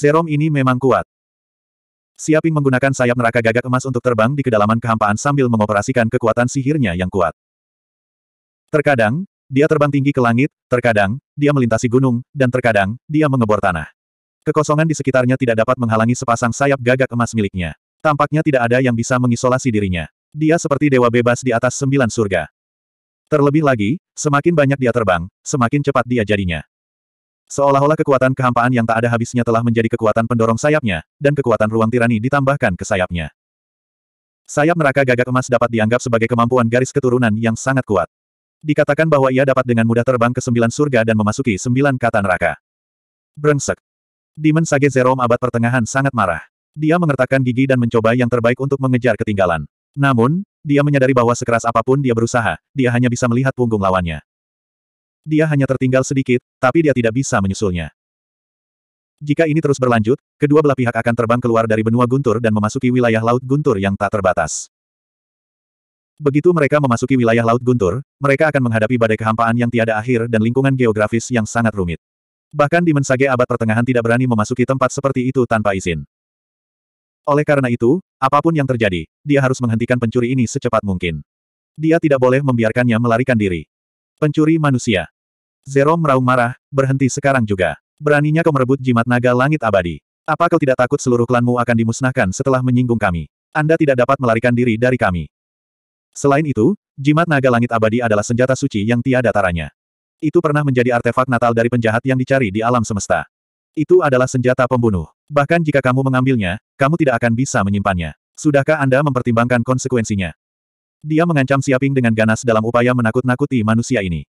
Serum ini memang kuat. Siaping menggunakan sayap neraka gagak emas untuk terbang di kedalaman kehampaan sambil mengoperasikan kekuatan sihirnya yang kuat. Terkadang, dia terbang tinggi ke langit, terkadang, dia melintasi gunung, dan terkadang, dia mengebor tanah. Kekosongan di sekitarnya tidak dapat menghalangi sepasang sayap gagak emas miliknya. Tampaknya tidak ada yang bisa mengisolasi dirinya. Dia seperti dewa bebas di atas sembilan surga. Terlebih lagi, semakin banyak dia terbang, semakin cepat dia jadinya. Seolah-olah kekuatan kehampaan yang tak ada habisnya telah menjadi kekuatan pendorong sayapnya, dan kekuatan ruang tirani ditambahkan ke sayapnya. Sayap neraka gagak emas dapat dianggap sebagai kemampuan garis keturunan yang sangat kuat. Dikatakan bahwa ia dapat dengan mudah terbang ke sembilan surga dan memasuki sembilan kata neraka. Brengsek. Demon Sage Zerom abad pertengahan sangat marah. Dia mengertakkan gigi dan mencoba yang terbaik untuk mengejar ketinggalan. Namun, dia menyadari bahwa sekeras apapun dia berusaha, dia hanya bisa melihat punggung lawannya. Dia hanya tertinggal sedikit, tapi dia tidak bisa menyusulnya. Jika ini terus berlanjut, kedua belah pihak akan terbang keluar dari benua Guntur dan memasuki wilayah Laut Guntur yang tak terbatas. Begitu mereka memasuki wilayah Laut Guntur, mereka akan menghadapi badai kehampaan yang tiada akhir dan lingkungan geografis yang sangat rumit. Bahkan di mensage abad pertengahan tidak berani memasuki tempat seperti itu tanpa izin. Oleh karena itu, apapun yang terjadi, dia harus menghentikan pencuri ini secepat mungkin. Dia tidak boleh membiarkannya melarikan diri. Pencuri manusia. Zero meraung marah, berhenti sekarang juga. Beraninya kau merebut jimat naga langit abadi. Apa kau tidak takut seluruh klanmu akan dimusnahkan setelah menyinggung kami? Anda tidak dapat melarikan diri dari kami. Selain itu, jimat naga langit abadi adalah senjata suci yang tiada taranya. Itu pernah menjadi artefak natal dari penjahat yang dicari di alam semesta. Itu adalah senjata pembunuh. Bahkan jika kamu mengambilnya, kamu tidak akan bisa menyimpannya. Sudahkah Anda mempertimbangkan konsekuensinya? Dia mengancam Siaping dengan ganas dalam upaya menakut-nakuti manusia ini.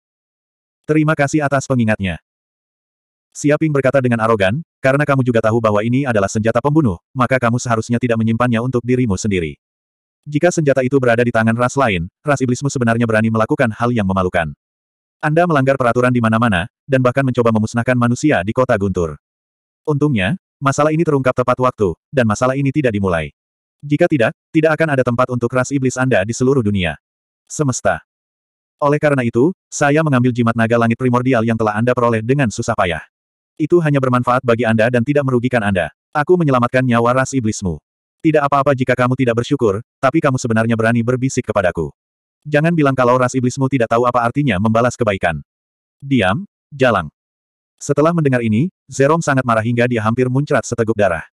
Terima kasih atas pengingatnya. Siaping berkata dengan arogan, karena kamu juga tahu bahwa ini adalah senjata pembunuh, maka kamu seharusnya tidak menyimpannya untuk dirimu sendiri. Jika senjata itu berada di tangan ras lain, ras iblismu sebenarnya berani melakukan hal yang memalukan. Anda melanggar peraturan di mana-mana, dan bahkan mencoba memusnahkan manusia di kota Guntur. Untungnya, masalah ini terungkap tepat waktu, dan masalah ini tidak dimulai. Jika tidak, tidak akan ada tempat untuk ras iblis Anda di seluruh dunia. Semesta. Oleh karena itu, saya mengambil jimat naga langit primordial yang telah Anda peroleh dengan susah payah. Itu hanya bermanfaat bagi Anda dan tidak merugikan Anda. Aku menyelamatkan nyawa ras iblismu. Tidak apa-apa jika kamu tidak bersyukur, tapi kamu sebenarnya berani berbisik kepadaku. Jangan bilang kalau ras iblismu tidak tahu apa artinya membalas kebaikan. Diam, jalan. Setelah mendengar ini, Zerom sangat marah hingga dia hampir muncrat seteguk darah.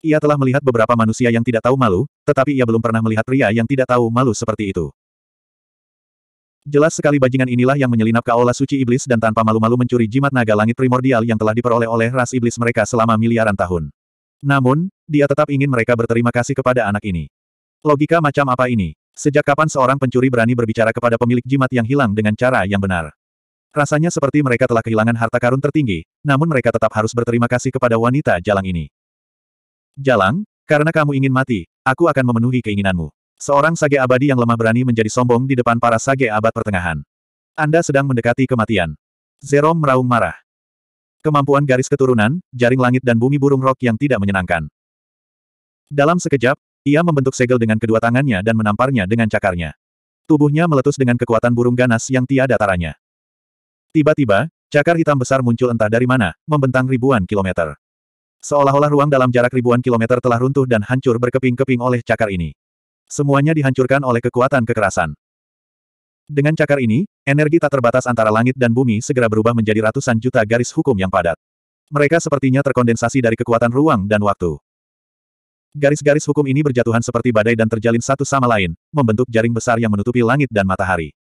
Ia telah melihat beberapa manusia yang tidak tahu malu, tetapi ia belum pernah melihat pria yang tidak tahu malu seperti itu. Jelas sekali bajingan inilah yang menyelinap ke aula suci iblis dan tanpa malu-malu mencuri jimat naga langit primordial yang telah diperoleh oleh ras iblis mereka selama miliaran tahun. Namun, dia tetap ingin mereka berterima kasih kepada anak ini. Logika macam apa ini? Sejak kapan seorang pencuri berani berbicara kepada pemilik jimat yang hilang dengan cara yang benar? Rasanya seperti mereka telah kehilangan harta karun tertinggi, namun mereka tetap harus berterima kasih kepada wanita jalang ini. Jalang, karena kamu ingin mati, aku akan memenuhi keinginanmu. Seorang sage abadi yang lemah berani menjadi sombong di depan para sage abad pertengahan. Anda sedang mendekati kematian. Zerom meraung marah. Kemampuan garis keturunan, jaring langit dan bumi burung rok yang tidak menyenangkan. Dalam sekejap, ia membentuk segel dengan kedua tangannya dan menamparnya dengan cakarnya. Tubuhnya meletus dengan kekuatan burung ganas yang tiada taranya. Tiba-tiba, cakar hitam besar muncul entah dari mana, membentang ribuan kilometer. Seolah-olah ruang dalam jarak ribuan kilometer telah runtuh dan hancur berkeping-keping oleh cakar ini. Semuanya dihancurkan oleh kekuatan kekerasan. Dengan cakar ini, energi tak terbatas antara langit dan bumi segera berubah menjadi ratusan juta garis hukum yang padat. Mereka sepertinya terkondensasi dari kekuatan ruang dan waktu. Garis-garis hukum ini berjatuhan seperti badai dan terjalin satu sama lain, membentuk jaring besar yang menutupi langit dan matahari.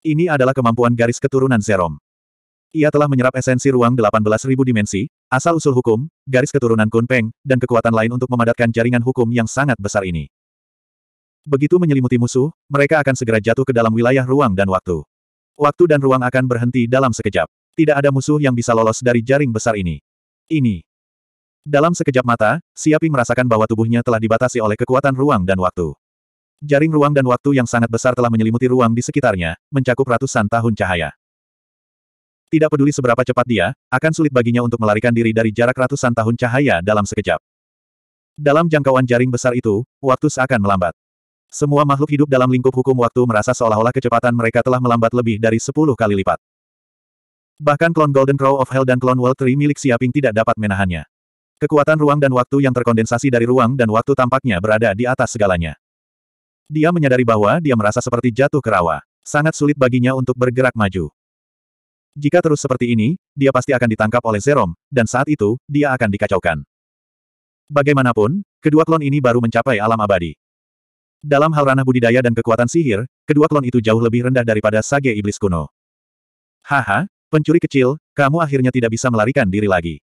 Ini adalah kemampuan garis keturunan Zerom. Ia telah menyerap esensi ruang 18.000 dimensi, asal-usul hukum, garis keturunan Kunpeng, dan kekuatan lain untuk memadatkan jaringan hukum yang sangat besar ini. Begitu menyelimuti musuh, mereka akan segera jatuh ke dalam wilayah ruang dan waktu. Waktu dan ruang akan berhenti dalam sekejap. Tidak ada musuh yang bisa lolos dari jaring besar ini. Ini. Dalam sekejap mata, Siapi merasakan bahwa tubuhnya telah dibatasi oleh kekuatan ruang dan waktu. Jaring ruang dan waktu yang sangat besar telah menyelimuti ruang di sekitarnya, mencakup ratusan tahun cahaya. Tidak peduli seberapa cepat dia, akan sulit baginya untuk melarikan diri dari jarak ratusan tahun cahaya dalam sekejap. Dalam jangkauan jaring besar itu, waktu seakan melambat. Semua makhluk hidup dalam lingkup hukum waktu merasa seolah-olah kecepatan mereka telah melambat lebih dari sepuluh kali lipat. Bahkan klon Golden Crow of Hell dan klon World Tree milik Siaping tidak dapat menahannya. Kekuatan ruang dan waktu yang terkondensasi dari ruang dan waktu tampaknya berada di atas segalanya. Dia menyadari bahwa dia merasa seperti jatuh ke rawa. Sangat sulit baginya untuk bergerak maju. Jika terus seperti ini, dia pasti akan ditangkap oleh Zerom, dan saat itu, dia akan dikacaukan. Bagaimanapun, kedua klon ini baru mencapai alam abadi. Dalam hal ranah budidaya dan kekuatan sihir, kedua klon itu jauh lebih rendah daripada sage iblis kuno. Haha, pencuri kecil, kamu akhirnya tidak bisa melarikan diri lagi.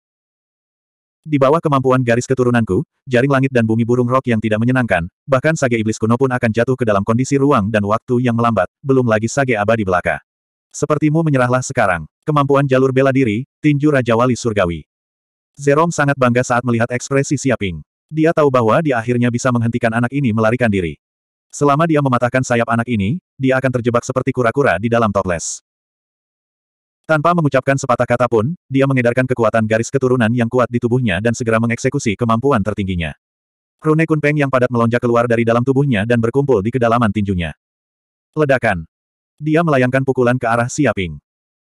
Di bawah kemampuan garis keturunanku, jaring langit dan bumi burung rok yang tidak menyenangkan, bahkan sage iblis kuno pun akan jatuh ke dalam kondisi ruang dan waktu yang melambat, belum lagi sage abadi belaka. Sepertimu menyerahlah sekarang. Kemampuan jalur bela diri, tinju Raja Wali Surgawi. Zerom sangat bangga saat melihat ekspresi Siaping. Dia tahu bahwa dia akhirnya bisa menghentikan anak ini melarikan diri. Selama dia mematahkan sayap anak ini, dia akan terjebak seperti kura-kura di dalam toples. Tanpa mengucapkan sepatah kata pun, dia mengedarkan kekuatan garis keturunan yang kuat di tubuhnya dan segera mengeksekusi kemampuan tertingginya. Rune Kunpeng yang padat melonjak keluar dari dalam tubuhnya dan berkumpul di kedalaman tinjunya. Ledakan. Dia melayangkan pukulan ke arah Siaping.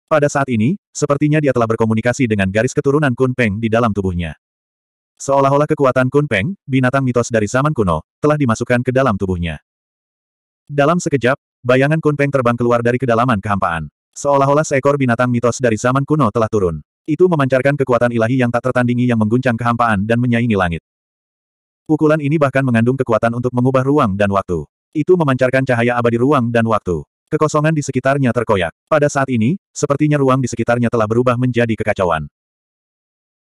Pada saat ini, sepertinya dia telah berkomunikasi dengan garis keturunan Kunpeng di dalam tubuhnya. Seolah-olah kekuatan Kunpeng, binatang mitos dari zaman kuno, telah dimasukkan ke dalam tubuhnya. Dalam sekejap, bayangan Kunpeng terbang keluar dari kedalaman kehampaan. Seolah-olah seekor binatang mitos dari zaman kuno telah turun. Itu memancarkan kekuatan ilahi yang tak tertandingi yang mengguncang kehampaan dan menyaingi langit. Pukulan ini bahkan mengandung kekuatan untuk mengubah ruang dan waktu. Itu memancarkan cahaya abadi ruang dan waktu. Kekosongan di sekitarnya terkoyak. Pada saat ini, sepertinya ruang di sekitarnya telah berubah menjadi kekacauan.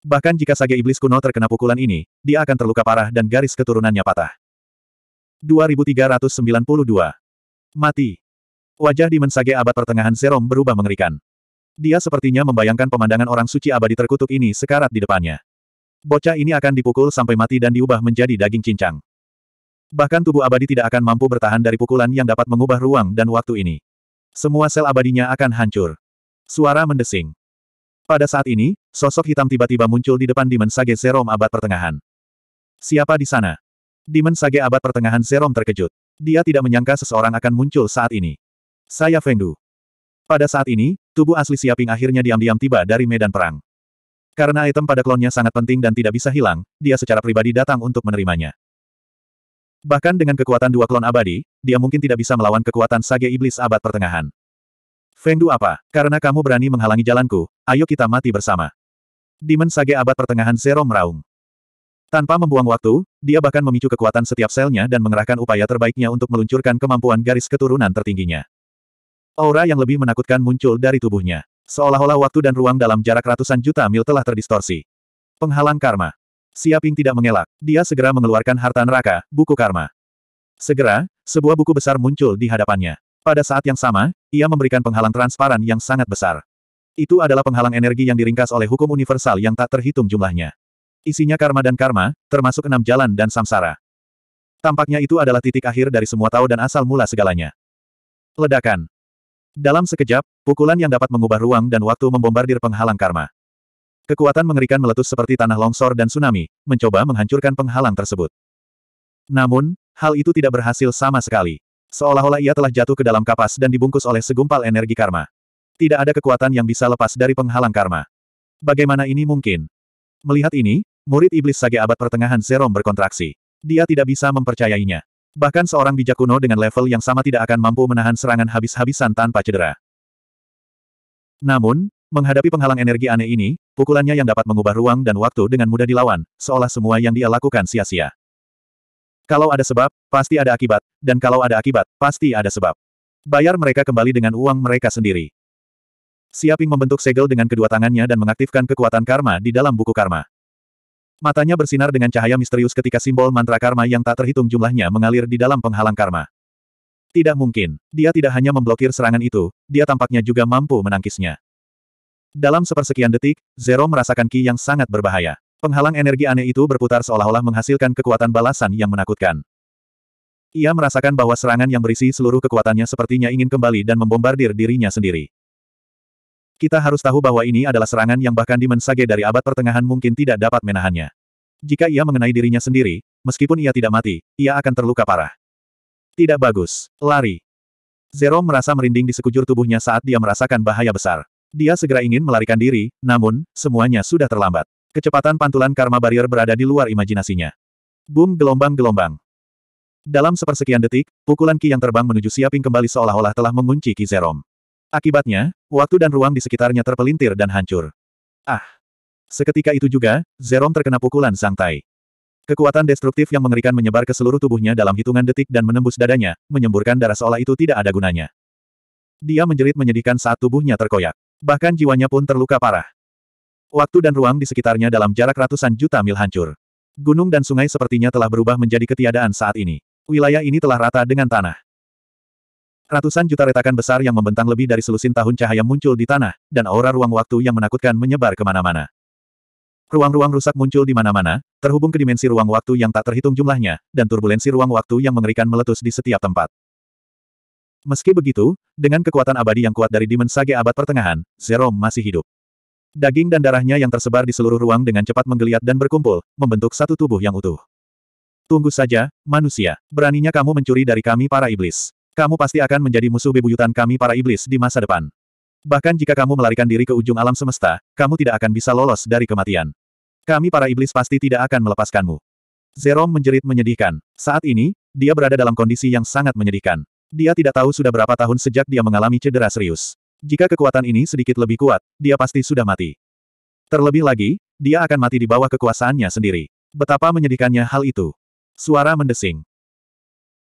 Bahkan jika sage iblis kuno terkena pukulan ini, dia akan terluka parah dan garis keturunannya patah. 2392. Mati. Wajah di sage abad pertengahan Serom berubah mengerikan. Dia sepertinya membayangkan pemandangan orang suci abadi terkutuk ini sekarat di depannya. Bocah ini akan dipukul sampai mati dan diubah menjadi daging cincang. Bahkan tubuh abadi tidak akan mampu bertahan dari pukulan yang dapat mengubah ruang dan waktu ini. Semua sel abadinya akan hancur. Suara mendesing. Pada saat ini, sosok hitam tiba-tiba muncul di depan Dimen Sage Serom abad pertengahan. Siapa di sana? Dimen Sage abad pertengahan Serum terkejut. Dia tidak menyangka seseorang akan muncul saat ini. Saya Fengdu. Pada saat ini, tubuh asli Siaping akhirnya diam-diam tiba dari medan perang. Karena item pada klonnya sangat penting dan tidak bisa hilang, dia secara pribadi datang untuk menerimanya. Bahkan dengan kekuatan dua klon abadi, dia mungkin tidak bisa melawan kekuatan sage iblis abad pertengahan. Fengdu apa? Karena kamu berani menghalangi jalanku, ayo kita mati bersama. Demon sage abad pertengahan Zero meraung. Tanpa membuang waktu, dia bahkan memicu kekuatan setiap selnya dan mengerahkan upaya terbaiknya untuk meluncurkan kemampuan garis keturunan tertingginya. Aura yang lebih menakutkan muncul dari tubuhnya. Seolah-olah waktu dan ruang dalam jarak ratusan juta mil telah terdistorsi. Penghalang karma. Siaping tidak mengelak, dia segera mengeluarkan harta neraka, buku karma. Segera, sebuah buku besar muncul di hadapannya. Pada saat yang sama, ia memberikan penghalang transparan yang sangat besar. Itu adalah penghalang energi yang diringkas oleh hukum universal yang tak terhitung jumlahnya. Isinya karma dan karma, termasuk enam jalan dan samsara. Tampaknya itu adalah titik akhir dari semua tahu dan asal mula segalanya. Ledakan. Dalam sekejap, pukulan yang dapat mengubah ruang dan waktu membombardir penghalang karma. Kekuatan mengerikan meletus seperti tanah longsor dan tsunami, mencoba menghancurkan penghalang tersebut. Namun, hal itu tidak berhasil sama sekali. Seolah-olah ia telah jatuh ke dalam kapas dan dibungkus oleh segumpal energi karma. Tidak ada kekuatan yang bisa lepas dari penghalang karma. Bagaimana ini mungkin? Melihat ini, murid iblis sage abad pertengahan Zerom berkontraksi. Dia tidak bisa mempercayainya. Bahkan seorang bijak kuno dengan level yang sama tidak akan mampu menahan serangan habis-habisan tanpa cedera. Namun, Menghadapi penghalang energi aneh ini, pukulannya yang dapat mengubah ruang dan waktu dengan mudah dilawan, seolah semua yang dia lakukan sia-sia. Kalau ada sebab, pasti ada akibat, dan kalau ada akibat, pasti ada sebab. Bayar mereka kembali dengan uang mereka sendiri. Siaping membentuk segel dengan kedua tangannya dan mengaktifkan kekuatan karma di dalam buku karma. Matanya bersinar dengan cahaya misterius ketika simbol mantra karma yang tak terhitung jumlahnya mengalir di dalam penghalang karma. Tidak mungkin, dia tidak hanya memblokir serangan itu, dia tampaknya juga mampu menangkisnya. Dalam sepersekian detik, Zero merasakan ki yang sangat berbahaya. Penghalang energi aneh itu berputar seolah-olah menghasilkan kekuatan balasan yang menakutkan. Ia merasakan bahwa serangan yang berisi seluruh kekuatannya sepertinya ingin kembali dan membombardir dirinya sendiri. Kita harus tahu bahwa ini adalah serangan yang bahkan di mensage dari abad pertengahan mungkin tidak dapat menahannya. Jika ia mengenai dirinya sendiri, meskipun ia tidak mati, ia akan terluka parah. Tidak bagus. Lari. Zero merasa merinding di sekujur tubuhnya saat dia merasakan bahaya besar. Dia segera ingin melarikan diri, namun, semuanya sudah terlambat. Kecepatan pantulan karma barrier berada di luar imajinasinya. Boom gelombang-gelombang. Dalam sepersekian detik, pukulan Ki yang terbang menuju Siaping kembali seolah-olah telah mengunci Ki Zerom. Akibatnya, waktu dan ruang di sekitarnya terpelintir dan hancur. Ah! Seketika itu juga, Zerom terkena pukulan sang Tai. Kekuatan destruktif yang mengerikan menyebar ke seluruh tubuhnya dalam hitungan detik dan menembus dadanya, menyemburkan darah seolah itu tidak ada gunanya. Dia menjerit menyedihkan saat tubuhnya terkoyak. Bahkan jiwanya pun terluka parah. Waktu dan ruang di sekitarnya dalam jarak ratusan juta mil hancur. Gunung dan sungai sepertinya telah berubah menjadi ketiadaan saat ini. Wilayah ini telah rata dengan tanah. Ratusan juta retakan besar yang membentang lebih dari selusin tahun cahaya muncul di tanah, dan aura ruang waktu yang menakutkan menyebar kemana-mana. Ruang-ruang rusak muncul di mana-mana, terhubung ke dimensi ruang waktu yang tak terhitung jumlahnya, dan turbulensi ruang waktu yang mengerikan meletus di setiap tempat. Meski begitu, dengan kekuatan abadi yang kuat dari Demon Sage abad pertengahan, Zero masih hidup. Daging dan darahnya yang tersebar di seluruh ruang dengan cepat menggeliat dan berkumpul, membentuk satu tubuh yang utuh. Tunggu saja, manusia. Beraninya kamu mencuri dari kami para iblis. Kamu pasti akan menjadi musuh bebuyutan kami para iblis di masa depan. Bahkan jika kamu melarikan diri ke ujung alam semesta, kamu tidak akan bisa lolos dari kematian. Kami para iblis pasti tidak akan melepaskanmu. Zerom menjerit menyedihkan. Saat ini, dia berada dalam kondisi yang sangat menyedihkan. Dia tidak tahu sudah berapa tahun sejak dia mengalami cedera serius. Jika kekuatan ini sedikit lebih kuat, dia pasti sudah mati. Terlebih lagi, dia akan mati di bawah kekuasaannya sendiri. Betapa menyedihkannya hal itu. Suara mendesing.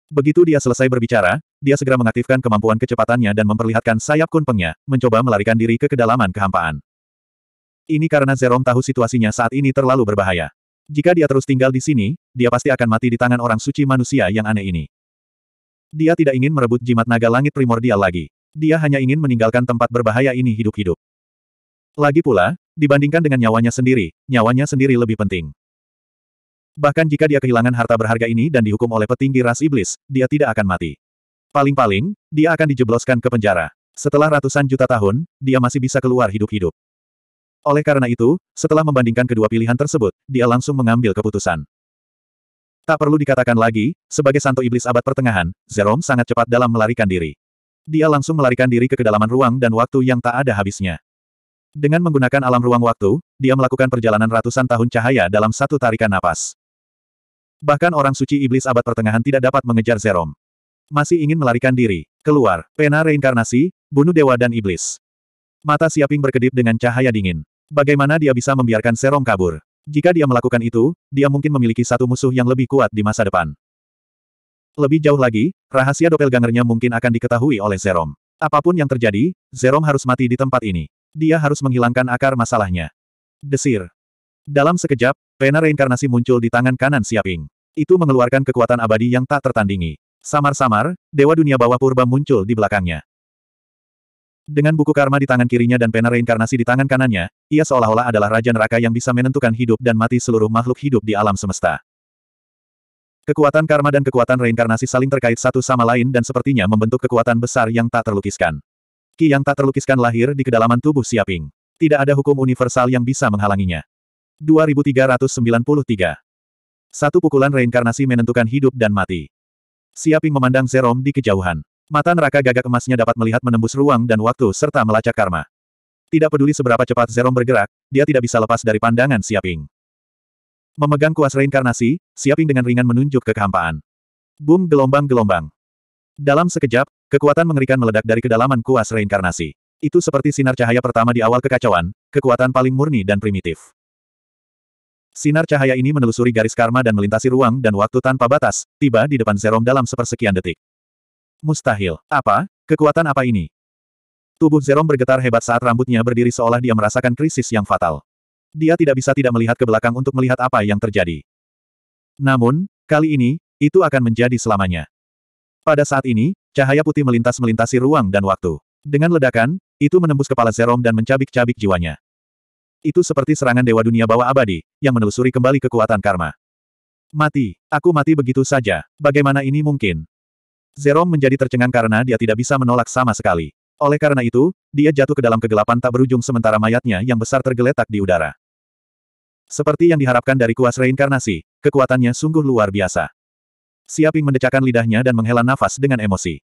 Begitu dia selesai berbicara, dia segera mengaktifkan kemampuan kecepatannya dan memperlihatkan sayap kunpengnya, mencoba melarikan diri ke kedalaman kehampaan. Ini karena Zerong tahu situasinya saat ini terlalu berbahaya. Jika dia terus tinggal di sini, dia pasti akan mati di tangan orang suci manusia yang aneh ini. Dia tidak ingin merebut jimat naga langit primordial lagi. Dia hanya ingin meninggalkan tempat berbahaya ini hidup-hidup. Lagi pula, dibandingkan dengan nyawanya sendiri, nyawanya sendiri lebih penting. Bahkan jika dia kehilangan harta berharga ini dan dihukum oleh petinggi ras iblis, dia tidak akan mati. Paling-paling, dia akan dijebloskan ke penjara. Setelah ratusan juta tahun, dia masih bisa keluar hidup-hidup. Oleh karena itu, setelah membandingkan kedua pilihan tersebut, dia langsung mengambil keputusan. Tak perlu dikatakan lagi, sebagai santo iblis abad pertengahan, Zerom sangat cepat dalam melarikan diri. Dia langsung melarikan diri ke kedalaman ruang dan waktu yang tak ada habisnya. Dengan menggunakan alam ruang waktu, dia melakukan perjalanan ratusan tahun cahaya dalam satu tarikan napas. Bahkan orang suci iblis abad pertengahan tidak dapat mengejar Zerom. Masih ingin melarikan diri, keluar, pena reinkarnasi, bunuh dewa dan iblis. Mata Siaping berkedip dengan cahaya dingin. Bagaimana dia bisa membiarkan Zerom kabur? Jika dia melakukan itu, dia mungkin memiliki satu musuh yang lebih kuat di masa depan. Lebih jauh lagi, rahasia doppelgangernya mungkin akan diketahui oleh Zerom. Apapun yang terjadi, Zerom harus mati di tempat ini. Dia harus menghilangkan akar masalahnya. Desir. Dalam sekejap, pena reinkarnasi muncul di tangan kanan Siaping. Itu mengeluarkan kekuatan abadi yang tak tertandingi. Samar-samar, Dewa Dunia Bawah Purba muncul di belakangnya. Dengan buku karma di tangan kirinya dan pena reinkarnasi di tangan kanannya, ia seolah-olah adalah raja neraka yang bisa menentukan hidup dan mati seluruh makhluk hidup di alam semesta. Kekuatan karma dan kekuatan reinkarnasi saling terkait satu sama lain dan sepertinya membentuk kekuatan besar yang tak terlukiskan. Ki yang tak terlukiskan lahir di kedalaman tubuh Siaping. Tidak ada hukum universal yang bisa menghalanginya. 2393 Satu pukulan reinkarnasi menentukan hidup dan mati. Siaping memandang Zerom di kejauhan. Mata neraka gagak emasnya dapat melihat menembus ruang dan waktu serta melacak karma. Tidak peduli seberapa cepat Zerong bergerak, dia tidak bisa lepas dari pandangan Siaping. Memegang kuas reinkarnasi, Siaping dengan ringan menunjuk ke kehampaan. Boom gelombang-gelombang. Dalam sekejap, kekuatan mengerikan meledak dari kedalaman kuas reinkarnasi. Itu seperti sinar cahaya pertama di awal kekacauan, kekuatan paling murni dan primitif. Sinar cahaya ini menelusuri garis karma dan melintasi ruang dan waktu tanpa batas, tiba di depan Zerong dalam sepersekian detik. Mustahil. Apa? Kekuatan apa ini? Tubuh Zerom bergetar hebat saat rambutnya berdiri seolah dia merasakan krisis yang fatal. Dia tidak bisa tidak melihat ke belakang untuk melihat apa yang terjadi. Namun, kali ini, itu akan menjadi selamanya. Pada saat ini, cahaya putih melintas-melintasi ruang dan waktu. Dengan ledakan, itu menembus kepala Zerom dan mencabik-cabik jiwanya. Itu seperti serangan Dewa Dunia Bawah Abadi, yang menelusuri kembali kekuatan karma. Mati, aku mati begitu saja, bagaimana ini mungkin? Zero menjadi tercengang karena dia tidak bisa menolak sama sekali. Oleh karena itu, dia jatuh ke dalam kegelapan tak berujung sementara mayatnya yang besar tergeletak di udara. Seperti yang diharapkan dari kuas reinkarnasi, kekuatannya sungguh luar biasa. Siaping mendecakkan lidahnya dan menghela nafas dengan emosi.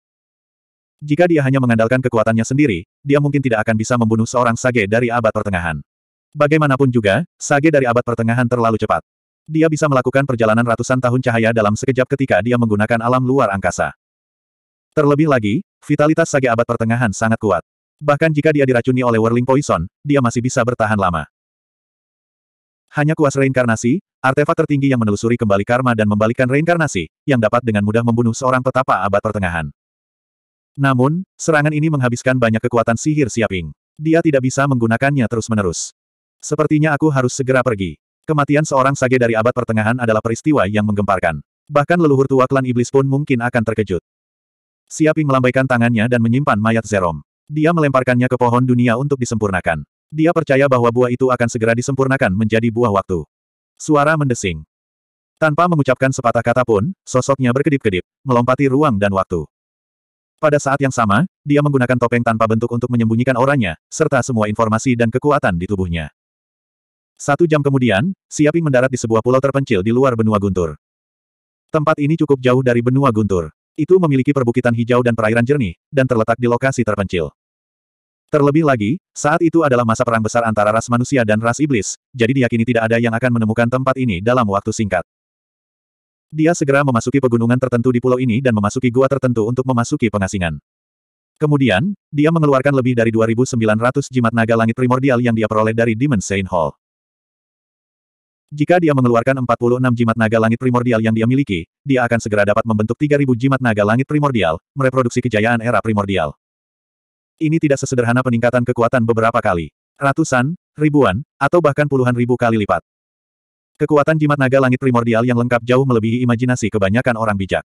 Jika dia hanya mengandalkan kekuatannya sendiri, dia mungkin tidak akan bisa membunuh seorang sage dari abad pertengahan. Bagaimanapun juga, sage dari abad pertengahan terlalu cepat. Dia bisa melakukan perjalanan ratusan tahun cahaya dalam sekejap ketika dia menggunakan alam luar angkasa. Terlebih lagi, vitalitas Sage Abad Pertengahan sangat kuat. Bahkan jika dia diracuni oleh Whirling Poison, dia masih bisa bertahan lama. Hanya kuas reinkarnasi, artefak tertinggi yang menelusuri kembali karma dan membalikkan reinkarnasi, yang dapat dengan mudah membunuh seorang petapa abad pertengahan. Namun, serangan ini menghabiskan banyak kekuatan sihir Siaping. Dia tidak bisa menggunakannya terus-menerus. Sepertinya aku harus segera pergi. Kematian seorang sage dari abad pertengahan adalah peristiwa yang menggemparkan. Bahkan leluhur tua klan iblis pun mungkin akan terkejut. Siaping melambaikan tangannya dan menyimpan mayat Zerom. Dia melemparkannya ke pohon dunia untuk disempurnakan. Dia percaya bahwa buah itu akan segera disempurnakan menjadi buah waktu. Suara mendesing. Tanpa mengucapkan sepatah kata pun, sosoknya berkedip-kedip, melompati ruang dan waktu. Pada saat yang sama, dia menggunakan topeng tanpa bentuk untuk menyembunyikan orangnya, serta semua informasi dan kekuatan di tubuhnya. Satu jam kemudian, Siaping mendarat di sebuah pulau terpencil di luar benua Guntur. Tempat ini cukup jauh dari benua Guntur. Itu memiliki perbukitan hijau dan perairan jernih, dan terletak di lokasi terpencil. Terlebih lagi, saat itu adalah masa perang besar antara ras manusia dan ras iblis, jadi diyakini tidak ada yang akan menemukan tempat ini dalam waktu singkat. Dia segera memasuki pegunungan tertentu di pulau ini dan memasuki gua tertentu untuk memasuki pengasingan. Kemudian, dia mengeluarkan lebih dari 2.900 jimat naga langit primordial yang dia peroleh dari Demon Saint Hall. Jika dia mengeluarkan 46 jimat naga langit primordial yang dia miliki, dia akan segera dapat membentuk 3000 jimat naga langit primordial, mereproduksi kejayaan era primordial. Ini tidak sesederhana peningkatan kekuatan beberapa kali. Ratusan, ribuan, atau bahkan puluhan ribu kali lipat. Kekuatan jimat naga langit primordial yang lengkap jauh melebihi imajinasi kebanyakan orang bijak.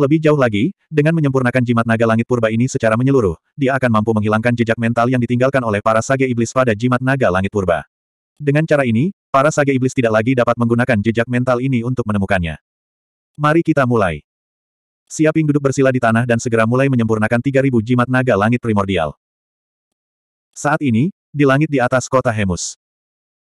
Lebih jauh lagi, dengan menyempurnakan jimat naga langit purba ini secara menyeluruh, dia akan mampu menghilangkan jejak mental yang ditinggalkan oleh para sage iblis pada jimat naga langit purba. Dengan cara ini, para sage iblis tidak lagi dapat menggunakan jejak mental ini untuk menemukannya. Mari kita mulai. Siaping duduk bersila di tanah dan segera mulai menyempurnakan 3000 jimat naga langit primordial. Saat ini, di langit di atas kota Hemus.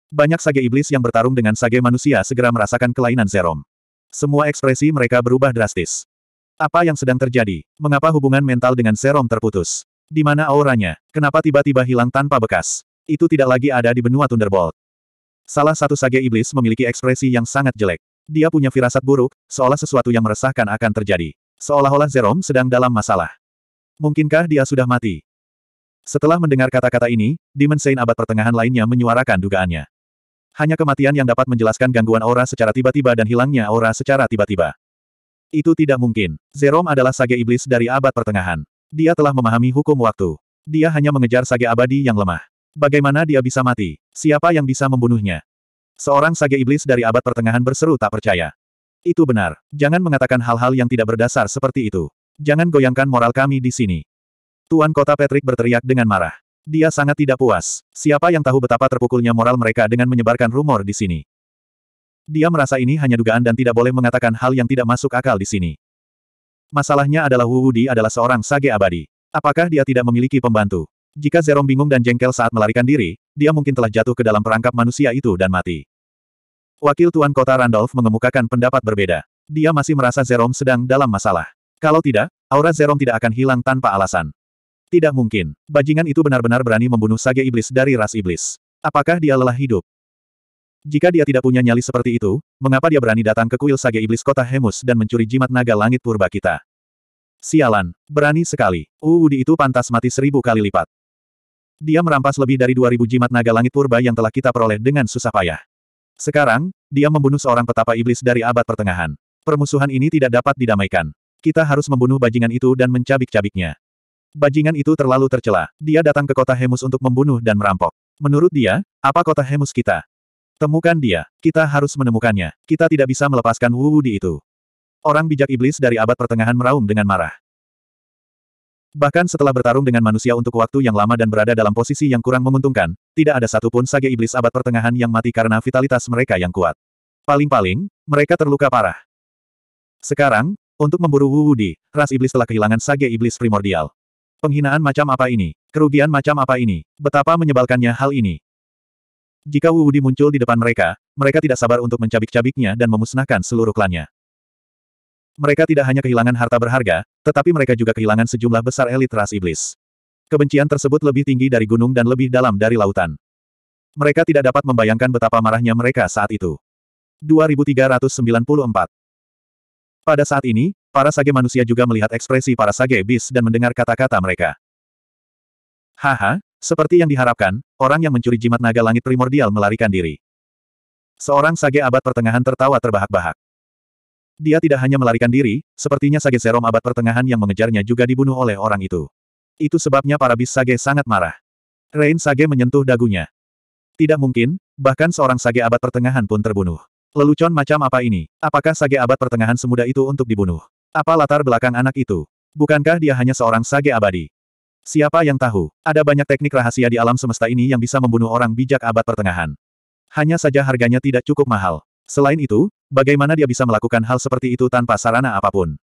Banyak sage iblis yang bertarung dengan sage manusia segera merasakan kelainan Zerom. Semua ekspresi mereka berubah drastis. Apa yang sedang terjadi? Mengapa hubungan mental dengan Zerom terputus? Di mana auranya? Kenapa tiba-tiba hilang tanpa bekas? Itu tidak lagi ada di benua Thunderbolt. Salah satu sage iblis memiliki ekspresi yang sangat jelek. Dia punya firasat buruk, seolah sesuatu yang meresahkan akan terjadi. Seolah-olah Zerom sedang dalam masalah. Mungkinkah dia sudah mati? Setelah mendengar kata-kata ini, Demon Saint abad pertengahan lainnya menyuarakan dugaannya. Hanya kematian yang dapat menjelaskan gangguan aura secara tiba-tiba dan hilangnya aura secara tiba-tiba. Itu tidak mungkin. Zerom adalah sage iblis dari abad pertengahan. Dia telah memahami hukum waktu. Dia hanya mengejar sage abadi yang lemah. Bagaimana dia bisa mati? Siapa yang bisa membunuhnya? Seorang sage iblis dari abad pertengahan berseru tak percaya. Itu benar. Jangan mengatakan hal-hal yang tidak berdasar seperti itu. Jangan goyangkan moral kami di sini. Tuan Kota Patrick berteriak dengan marah. Dia sangat tidak puas. Siapa yang tahu betapa terpukulnya moral mereka dengan menyebarkan rumor di sini? Dia merasa ini hanya dugaan dan tidak boleh mengatakan hal yang tidak masuk akal di sini. Masalahnya adalah Wu Wudi adalah seorang sage abadi. Apakah dia tidak memiliki pembantu? Jika Zerom bingung dan jengkel saat melarikan diri, dia mungkin telah jatuh ke dalam perangkap manusia itu dan mati. Wakil Tuan Kota Randolph mengemukakan pendapat berbeda. Dia masih merasa Zerom sedang dalam masalah. Kalau tidak, aura Zerom tidak akan hilang tanpa alasan. Tidak mungkin. Bajingan itu benar-benar berani membunuh sage iblis dari ras iblis. Apakah dia lelah hidup? Jika dia tidak punya nyali seperti itu, mengapa dia berani datang ke kuil sage iblis kota Hemus dan mencuri jimat naga langit purba kita? Sialan, berani sekali. Uudi itu pantas mati seribu kali lipat. Dia merampas lebih dari 2000 jimat naga langit purba yang telah kita peroleh dengan susah payah. Sekarang, dia membunuh seorang petapa iblis dari abad pertengahan. Permusuhan ini tidak dapat didamaikan. Kita harus membunuh bajingan itu dan mencabik-cabiknya. Bajingan itu terlalu tercela. Dia datang ke kota Hemus untuk membunuh dan merampok. Menurut dia, apa kota Hemus kita? Temukan dia. Kita harus menemukannya. Kita tidak bisa melepaskan Wu Di itu. Orang bijak iblis dari abad pertengahan meraung dengan marah. Bahkan setelah bertarung dengan manusia untuk waktu yang lama dan berada dalam posisi yang kurang menguntungkan, tidak ada satupun sage iblis abad pertengahan yang mati karena vitalitas mereka yang kuat. Paling-paling, mereka terluka parah. Sekarang, untuk memburu Wu Wudi, ras iblis telah kehilangan sage iblis primordial. Penghinaan macam apa ini? Kerugian macam apa ini? Betapa menyebalkannya hal ini. Jika Wu Wudi muncul di depan mereka, mereka tidak sabar untuk mencabik-cabiknya dan memusnahkan seluruh klannya. Mereka tidak hanya kehilangan harta berharga, tetapi mereka juga kehilangan sejumlah besar elit ras iblis. Kebencian tersebut lebih tinggi dari gunung dan lebih dalam dari lautan. Mereka tidak dapat membayangkan betapa marahnya mereka saat itu. 2394 Pada saat ini, para sage manusia juga melihat ekspresi para sage bis dan mendengar kata-kata mereka. Haha, seperti yang diharapkan, orang yang mencuri jimat naga langit primordial melarikan diri. Seorang sage abad pertengahan tertawa terbahak-bahak. Dia tidak hanya melarikan diri, sepertinya Sage Serom abad pertengahan yang mengejarnya juga dibunuh oleh orang itu. Itu sebabnya para bis Sage sangat marah. Rain Sage menyentuh dagunya. Tidak mungkin, bahkan seorang Sage abad pertengahan pun terbunuh. Lelucon macam apa ini? Apakah Sage abad pertengahan semudah itu untuk dibunuh? Apa latar belakang anak itu? Bukankah dia hanya seorang Sage abadi? Siapa yang tahu, ada banyak teknik rahasia di alam semesta ini yang bisa membunuh orang bijak abad pertengahan. Hanya saja harganya tidak cukup mahal. Selain itu, Bagaimana dia bisa melakukan hal seperti itu tanpa sarana apapun?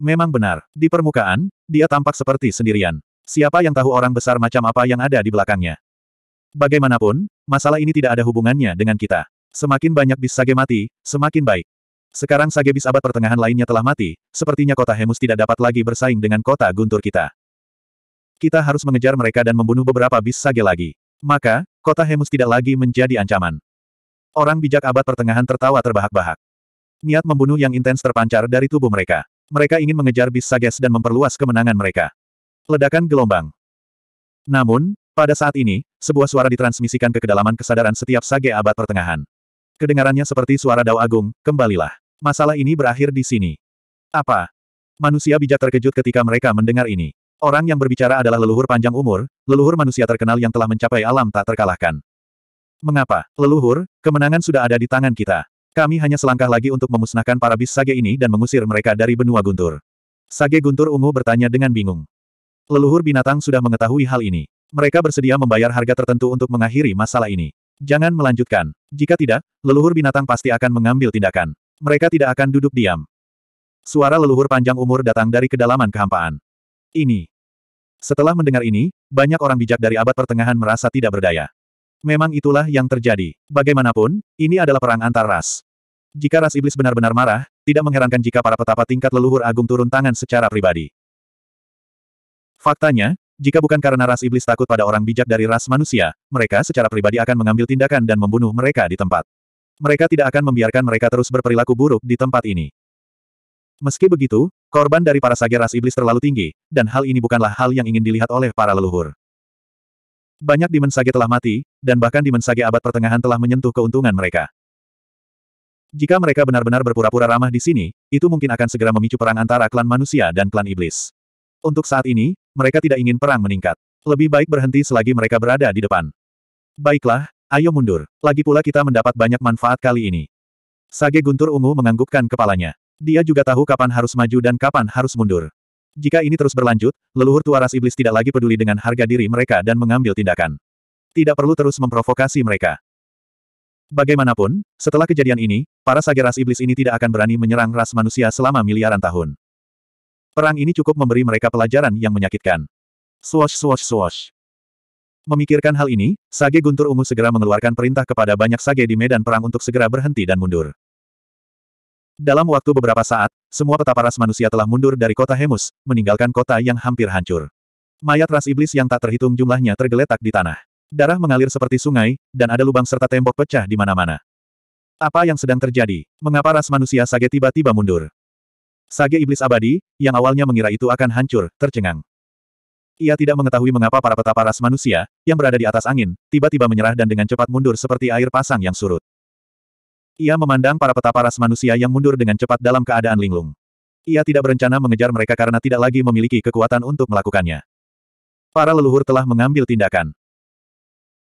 Memang benar, di permukaan, dia tampak seperti sendirian. Siapa yang tahu orang besar macam apa yang ada di belakangnya? Bagaimanapun, masalah ini tidak ada hubungannya dengan kita. Semakin banyak bis Sage mati, semakin baik. Sekarang Sage bis abad pertengahan lainnya telah mati, sepertinya kota Hemus tidak dapat lagi bersaing dengan kota Guntur kita. Kita harus mengejar mereka dan membunuh beberapa bis Sage lagi. Maka, kota Hemus tidak lagi menjadi ancaman. Orang bijak abad pertengahan tertawa terbahak-bahak. Niat membunuh yang intens terpancar dari tubuh mereka. Mereka ingin mengejar bis Sages dan memperluas kemenangan mereka. Ledakan gelombang. Namun, pada saat ini, sebuah suara ditransmisikan ke kedalaman kesadaran setiap Sage abad pertengahan. Kedengarannya seperti suara Dao Agung, kembalilah. Masalah ini berakhir di sini. Apa? Manusia bijak terkejut ketika mereka mendengar ini. Orang yang berbicara adalah leluhur panjang umur, leluhur manusia terkenal yang telah mencapai alam tak terkalahkan. Mengapa? Leluhur, kemenangan sudah ada di tangan kita. Kami hanya selangkah lagi untuk memusnahkan para bis sage ini dan mengusir mereka dari benua guntur. Sage guntur ungu bertanya dengan bingung. Leluhur binatang sudah mengetahui hal ini. Mereka bersedia membayar harga tertentu untuk mengakhiri masalah ini. Jangan melanjutkan. Jika tidak, leluhur binatang pasti akan mengambil tindakan. Mereka tidak akan duduk diam. Suara leluhur panjang umur datang dari kedalaman kehampaan. Ini. Setelah mendengar ini, banyak orang bijak dari abad pertengahan merasa tidak berdaya memang itulah yang terjadi. Bagaimanapun, ini adalah perang antar ras. Jika ras iblis benar-benar marah, tidak mengherankan jika para petapa tingkat leluhur agung turun tangan secara pribadi. Faktanya, jika bukan karena ras iblis takut pada orang bijak dari ras manusia, mereka secara pribadi akan mengambil tindakan dan membunuh mereka di tempat. Mereka tidak akan membiarkan mereka terus berperilaku buruk di tempat ini. Meski begitu, korban dari para sage ras iblis terlalu tinggi, dan hal ini bukanlah hal yang ingin dilihat oleh para leluhur. Banyak Sage telah mati, dan bahkan Sage abad pertengahan telah menyentuh keuntungan mereka. Jika mereka benar-benar berpura-pura ramah di sini, itu mungkin akan segera memicu perang antara klan manusia dan klan iblis. Untuk saat ini, mereka tidak ingin perang meningkat. Lebih baik berhenti selagi mereka berada di depan. Baiklah, ayo mundur. Lagi pula kita mendapat banyak manfaat kali ini. Sage Guntur Ungu menganggukkan kepalanya. Dia juga tahu kapan harus maju dan kapan harus mundur. Jika ini terus berlanjut, leluhur tua ras iblis tidak lagi peduli dengan harga diri mereka dan mengambil tindakan. Tidak perlu terus memprovokasi mereka. Bagaimanapun, setelah kejadian ini, para sage ras iblis ini tidak akan berani menyerang ras manusia selama miliaran tahun. Perang ini cukup memberi mereka pelajaran yang menyakitkan. Swash swash swash. Memikirkan hal ini, Sage Guntur Ungu segera mengeluarkan perintah kepada banyak Sage di medan perang untuk segera berhenti dan mundur. Dalam waktu beberapa saat, semua peta paras manusia telah mundur dari kota Hemus, meninggalkan kota yang hampir hancur. Mayat ras iblis yang tak terhitung jumlahnya tergeletak di tanah. Darah mengalir seperti sungai, dan ada lubang serta tembok pecah di mana-mana. Apa yang sedang terjadi? Mengapa ras manusia Sage tiba-tiba mundur? Sage iblis abadi, yang awalnya mengira itu akan hancur, tercengang. Ia tidak mengetahui mengapa para petapa ras manusia, yang berada di atas angin, tiba-tiba menyerah dan dengan cepat mundur seperti air pasang yang surut. Ia memandang para petapa ras manusia yang mundur dengan cepat dalam keadaan linglung. Ia tidak berencana mengejar mereka karena tidak lagi memiliki kekuatan untuk melakukannya. Para leluhur telah mengambil tindakan.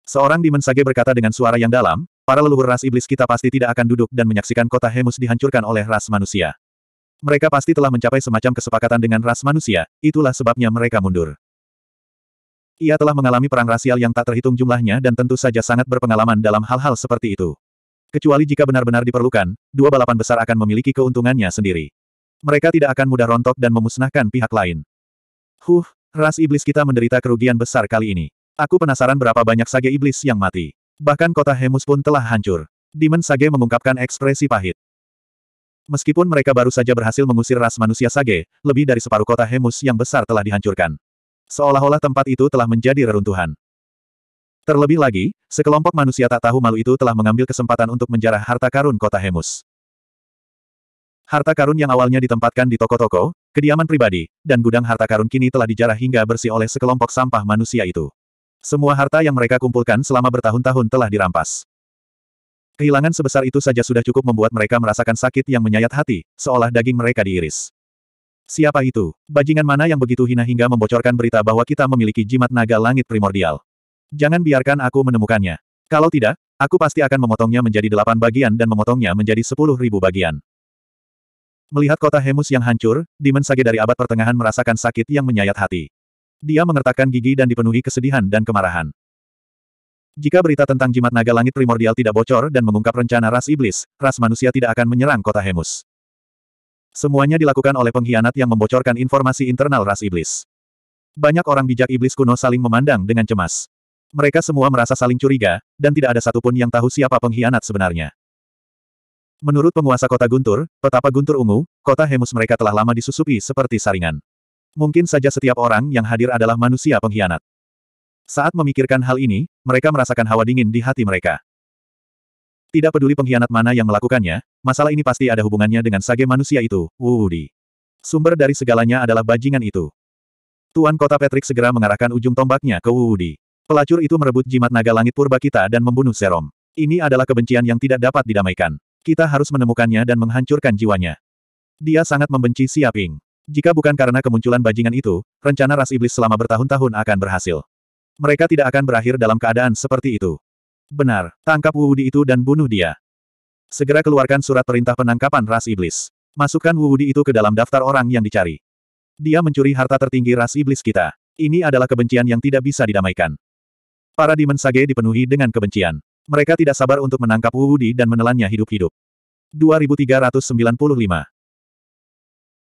Seorang Demon Sage berkata dengan suara yang dalam, para leluhur ras iblis kita pasti tidak akan duduk dan menyaksikan kota Hemus dihancurkan oleh ras manusia. Mereka pasti telah mencapai semacam kesepakatan dengan ras manusia, itulah sebabnya mereka mundur. Ia telah mengalami perang rasial yang tak terhitung jumlahnya dan tentu saja sangat berpengalaman dalam hal-hal seperti itu. Kecuali jika benar-benar diperlukan, dua balapan besar akan memiliki keuntungannya sendiri. Mereka tidak akan mudah rontok dan memusnahkan pihak lain. Huh, ras iblis kita menderita kerugian besar kali ini. Aku penasaran berapa banyak sage iblis yang mati. Bahkan kota Hemus pun telah hancur. Demon Sage mengungkapkan ekspresi pahit. Meskipun mereka baru saja berhasil mengusir ras manusia Sage, lebih dari separuh kota Hemus yang besar telah dihancurkan. Seolah-olah tempat itu telah menjadi reruntuhan. Terlebih lagi, sekelompok manusia tak tahu malu itu telah mengambil kesempatan untuk menjarah harta karun kota Hemus. Harta karun yang awalnya ditempatkan di toko-toko, kediaman pribadi, dan gudang harta karun kini telah dijarah hingga bersih oleh sekelompok sampah manusia itu. Semua harta yang mereka kumpulkan selama bertahun-tahun telah dirampas. Kehilangan sebesar itu saja sudah cukup membuat mereka merasakan sakit yang menyayat hati, seolah daging mereka diiris. Siapa itu? Bajingan mana yang begitu hina hingga membocorkan berita bahwa kita memiliki jimat naga langit primordial? Jangan biarkan aku menemukannya. Kalau tidak, aku pasti akan memotongnya menjadi delapan bagian dan memotongnya menjadi sepuluh ribu bagian. Melihat kota Hemus yang hancur, Demon Sage dari abad pertengahan merasakan sakit yang menyayat hati. Dia mengertakkan gigi dan dipenuhi kesedihan dan kemarahan. Jika berita tentang jimat naga langit primordial tidak bocor dan mengungkap rencana ras iblis, ras manusia tidak akan menyerang kota Hemus. Semuanya dilakukan oleh pengkhianat yang membocorkan informasi internal ras iblis. Banyak orang bijak iblis kuno saling memandang dengan cemas. Mereka semua merasa saling curiga, dan tidak ada satupun yang tahu siapa pengkhianat sebenarnya. Menurut penguasa kota Guntur, petapa Guntur Ungu, kota Hemus mereka telah lama disusupi seperti saringan. Mungkin saja setiap orang yang hadir adalah manusia pengkhianat. Saat memikirkan hal ini, mereka merasakan hawa dingin di hati mereka. Tidak peduli pengkhianat mana yang melakukannya, masalah ini pasti ada hubungannya dengan sage manusia itu, Wudi. Sumber dari segalanya adalah bajingan itu. Tuan kota Patrick segera mengarahkan ujung tombaknya ke Wudi. Pelacur itu merebut jimat naga langit purba kita dan membunuh Serom. Ini adalah kebencian yang tidak dapat didamaikan. Kita harus menemukannya dan menghancurkan jiwanya. Dia sangat membenci Siaping. Jika bukan karena kemunculan bajingan itu, rencana ras iblis selama bertahun-tahun akan berhasil. Mereka tidak akan berakhir dalam keadaan seperti itu. Benar, tangkap Wu Wudi itu dan bunuh dia. Segera keluarkan surat perintah penangkapan ras iblis. Masukkan Wu Wudi itu ke dalam daftar orang yang dicari. Dia mencuri harta tertinggi ras iblis kita. Ini adalah kebencian yang tidak bisa didamaikan. Para Demon Sage dipenuhi dengan kebencian. Mereka tidak sabar untuk menangkap Wu Wudi dan menelannya hidup-hidup. 2395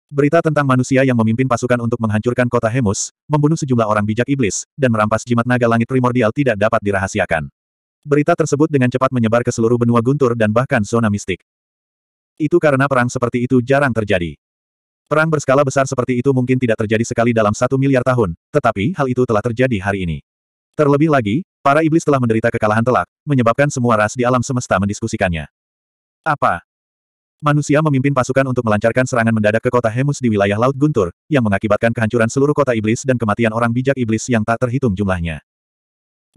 Berita tentang manusia yang memimpin pasukan untuk menghancurkan kota Hemus, membunuh sejumlah orang bijak iblis, dan merampas jimat naga langit primordial tidak dapat dirahasiakan. Berita tersebut dengan cepat menyebar ke seluruh benua guntur dan bahkan zona mistik. Itu karena perang seperti itu jarang terjadi. Perang berskala besar seperti itu mungkin tidak terjadi sekali dalam satu miliar tahun, tetapi hal itu telah terjadi hari ini. Terlebih lagi, para iblis telah menderita kekalahan telak, menyebabkan semua ras di alam semesta mendiskusikannya. Apa? Manusia memimpin pasukan untuk melancarkan serangan mendadak ke kota Hemus di wilayah Laut Guntur, yang mengakibatkan kehancuran seluruh kota iblis dan kematian orang bijak iblis yang tak terhitung jumlahnya.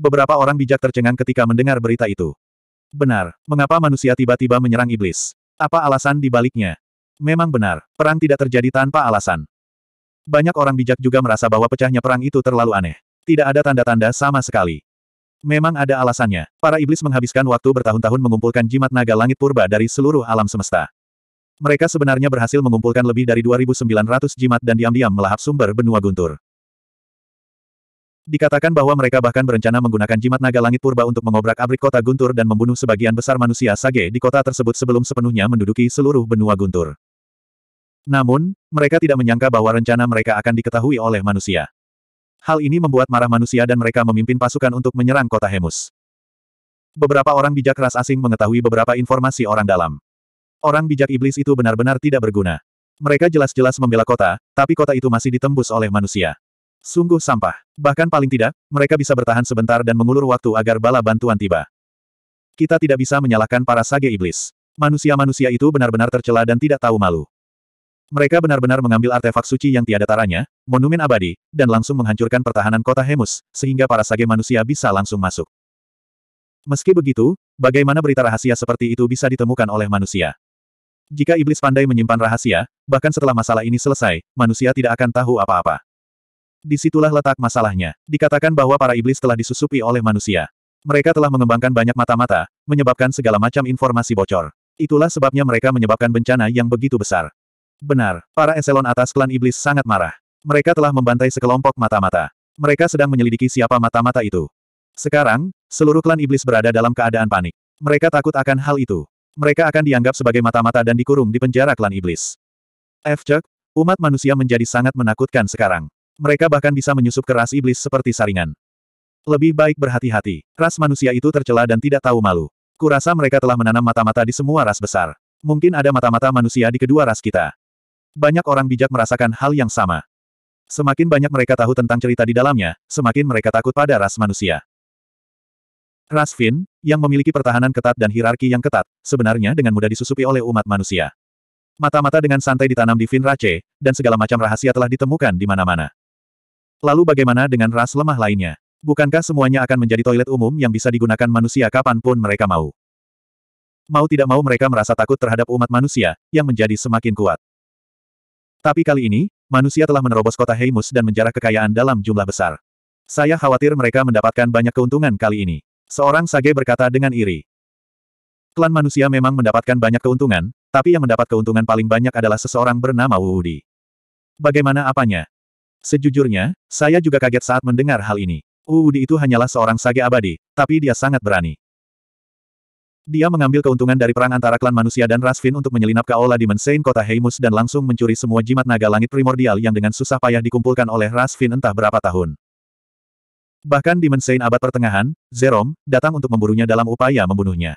Beberapa orang bijak tercengang ketika mendengar berita itu. Benar, mengapa manusia tiba-tiba menyerang iblis? Apa alasan dibaliknya? Memang benar, perang tidak terjadi tanpa alasan. Banyak orang bijak juga merasa bahwa pecahnya perang itu terlalu aneh. Tidak ada tanda-tanda sama sekali. Memang ada alasannya. Para iblis menghabiskan waktu bertahun-tahun mengumpulkan jimat naga langit purba dari seluruh alam semesta. Mereka sebenarnya berhasil mengumpulkan lebih dari 2.900 jimat dan diam-diam melahap sumber benua guntur. Dikatakan bahwa mereka bahkan berencana menggunakan jimat naga langit purba untuk mengobrak-abrik kota guntur dan membunuh sebagian besar manusia sage di kota tersebut sebelum sepenuhnya menduduki seluruh benua guntur. Namun, mereka tidak menyangka bahwa rencana mereka akan diketahui oleh manusia. Hal ini membuat marah manusia dan mereka memimpin pasukan untuk menyerang kota Hemus. Beberapa orang bijak ras asing mengetahui beberapa informasi orang dalam. Orang bijak iblis itu benar-benar tidak berguna. Mereka jelas-jelas membela kota, tapi kota itu masih ditembus oleh manusia. Sungguh sampah. Bahkan paling tidak, mereka bisa bertahan sebentar dan mengulur waktu agar bala bantuan tiba. Kita tidak bisa menyalahkan para sage iblis. Manusia-manusia itu benar-benar tercela dan tidak tahu malu. Mereka benar-benar mengambil artefak suci yang tiada taranya, monumen abadi, dan langsung menghancurkan pertahanan kota Hemus, sehingga para sage manusia bisa langsung masuk. Meski begitu, bagaimana berita rahasia seperti itu bisa ditemukan oleh manusia? Jika iblis pandai menyimpan rahasia, bahkan setelah masalah ini selesai, manusia tidak akan tahu apa-apa. Disitulah letak masalahnya. Dikatakan bahwa para iblis telah disusupi oleh manusia. Mereka telah mengembangkan banyak mata-mata, menyebabkan segala macam informasi bocor. Itulah sebabnya mereka menyebabkan bencana yang begitu besar. Benar, para eselon atas klan iblis sangat marah. Mereka telah membantai sekelompok mata-mata. Mereka sedang menyelidiki siapa mata-mata itu. Sekarang, seluruh klan iblis berada dalam keadaan panik. Mereka takut akan hal itu. Mereka akan dianggap sebagai mata-mata dan dikurung di penjara klan iblis. Efcek, umat manusia menjadi sangat menakutkan sekarang. Mereka bahkan bisa menyusup ke ras iblis seperti saringan. Lebih baik berhati-hati. Ras manusia itu tercela dan tidak tahu malu. Kurasa mereka telah menanam mata-mata di semua ras besar. Mungkin ada mata-mata manusia di kedua ras kita. Banyak orang bijak merasakan hal yang sama. Semakin banyak mereka tahu tentang cerita di dalamnya, semakin mereka takut pada ras manusia. Ras Fin, yang memiliki pertahanan ketat dan hierarki yang ketat, sebenarnya dengan mudah disusupi oleh umat manusia. Mata-mata dengan santai ditanam di Fin Rache, dan segala macam rahasia telah ditemukan di mana-mana. Lalu bagaimana dengan ras lemah lainnya? Bukankah semuanya akan menjadi toilet umum yang bisa digunakan manusia kapanpun mereka mau? Mau tidak mau mereka merasa takut terhadap umat manusia, yang menjadi semakin kuat. Tapi kali ini, manusia telah menerobos kota Heimus dan menjarah kekayaan dalam jumlah besar. Saya khawatir mereka mendapatkan banyak keuntungan kali ini. Seorang sage berkata dengan iri. Klan manusia memang mendapatkan banyak keuntungan, tapi yang mendapat keuntungan paling banyak adalah seseorang bernama Wudi. Bagaimana apanya? Sejujurnya, saya juga kaget saat mendengar hal ini. Uudi itu hanyalah seorang sage abadi, tapi dia sangat berani. Dia mengambil keuntungan dari perang antara klan manusia dan Rasvin untuk menyelinap ke Aula Saint kota Heimus dan langsung mencuri semua jimat naga langit primordial yang dengan susah payah dikumpulkan oleh Rasvin entah berapa tahun. Bahkan Saint abad pertengahan, Zerom, datang untuk memburunya dalam upaya membunuhnya.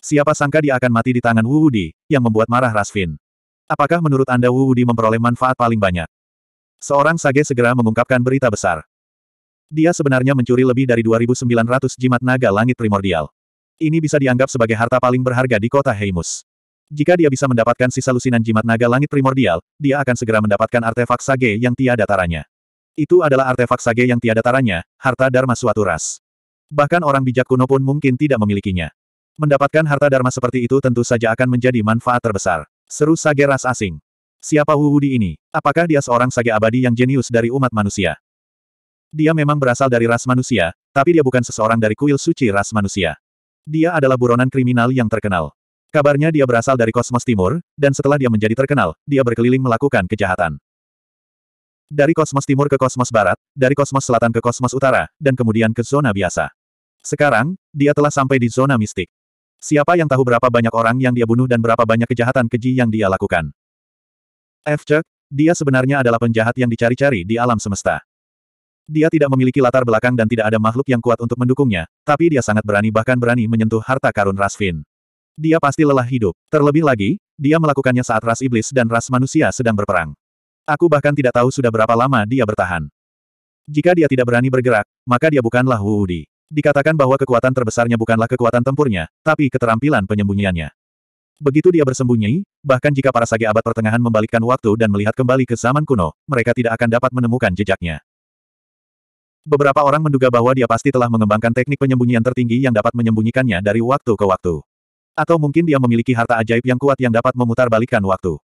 Siapa sangka dia akan mati di tangan Wu Wudi, yang membuat marah Rasvin. Apakah menurut Anda Wu Wudi memperoleh manfaat paling banyak? Seorang sage segera mengungkapkan berita besar. Dia sebenarnya mencuri lebih dari 2.900 jimat naga langit primordial. Ini bisa dianggap sebagai harta paling berharga di kota Heimus. Jika dia bisa mendapatkan sisa lusinan jimat naga langit primordial, dia akan segera mendapatkan artefak sage yang tiada taranya. Itu adalah artefak sage yang tiada taranya, harta dharma suatu ras. Bahkan orang bijak kuno pun mungkin tidak memilikinya. Mendapatkan harta dharma seperti itu tentu saja akan menjadi manfaat terbesar. Seru sage ras asing. Siapa Wudi ini? Apakah dia seorang sage abadi yang jenius dari umat manusia? Dia memang berasal dari ras manusia, tapi dia bukan seseorang dari kuil suci ras manusia. Dia adalah buronan kriminal yang terkenal. Kabarnya dia berasal dari kosmos timur, dan setelah dia menjadi terkenal, dia berkeliling melakukan kejahatan. Dari kosmos timur ke kosmos barat, dari kosmos selatan ke kosmos utara, dan kemudian ke zona biasa. Sekarang, dia telah sampai di zona mistik. Siapa yang tahu berapa banyak orang yang dia bunuh dan berapa banyak kejahatan keji yang dia lakukan. F. Chuck, dia sebenarnya adalah penjahat yang dicari-cari di alam semesta. Dia tidak memiliki latar belakang dan tidak ada makhluk yang kuat untuk mendukungnya, tapi dia sangat berani bahkan berani menyentuh harta karun Rasfin. Dia pasti lelah hidup. Terlebih lagi, dia melakukannya saat ras iblis dan ras manusia sedang berperang. Aku bahkan tidak tahu sudah berapa lama dia bertahan. Jika dia tidak berani bergerak, maka dia bukanlah Wuudi. Dikatakan bahwa kekuatan terbesarnya bukanlah kekuatan tempurnya, tapi keterampilan penyembunyiannya. Begitu dia bersembunyi, bahkan jika para sage abad pertengahan membalikkan waktu dan melihat kembali ke zaman kuno, mereka tidak akan dapat menemukan jejaknya. Beberapa orang menduga bahwa dia pasti telah mengembangkan teknik penyembunyian tertinggi yang dapat menyembunyikannya dari waktu ke waktu. Atau mungkin dia memiliki harta ajaib yang kuat yang dapat memutarbalikkan waktu.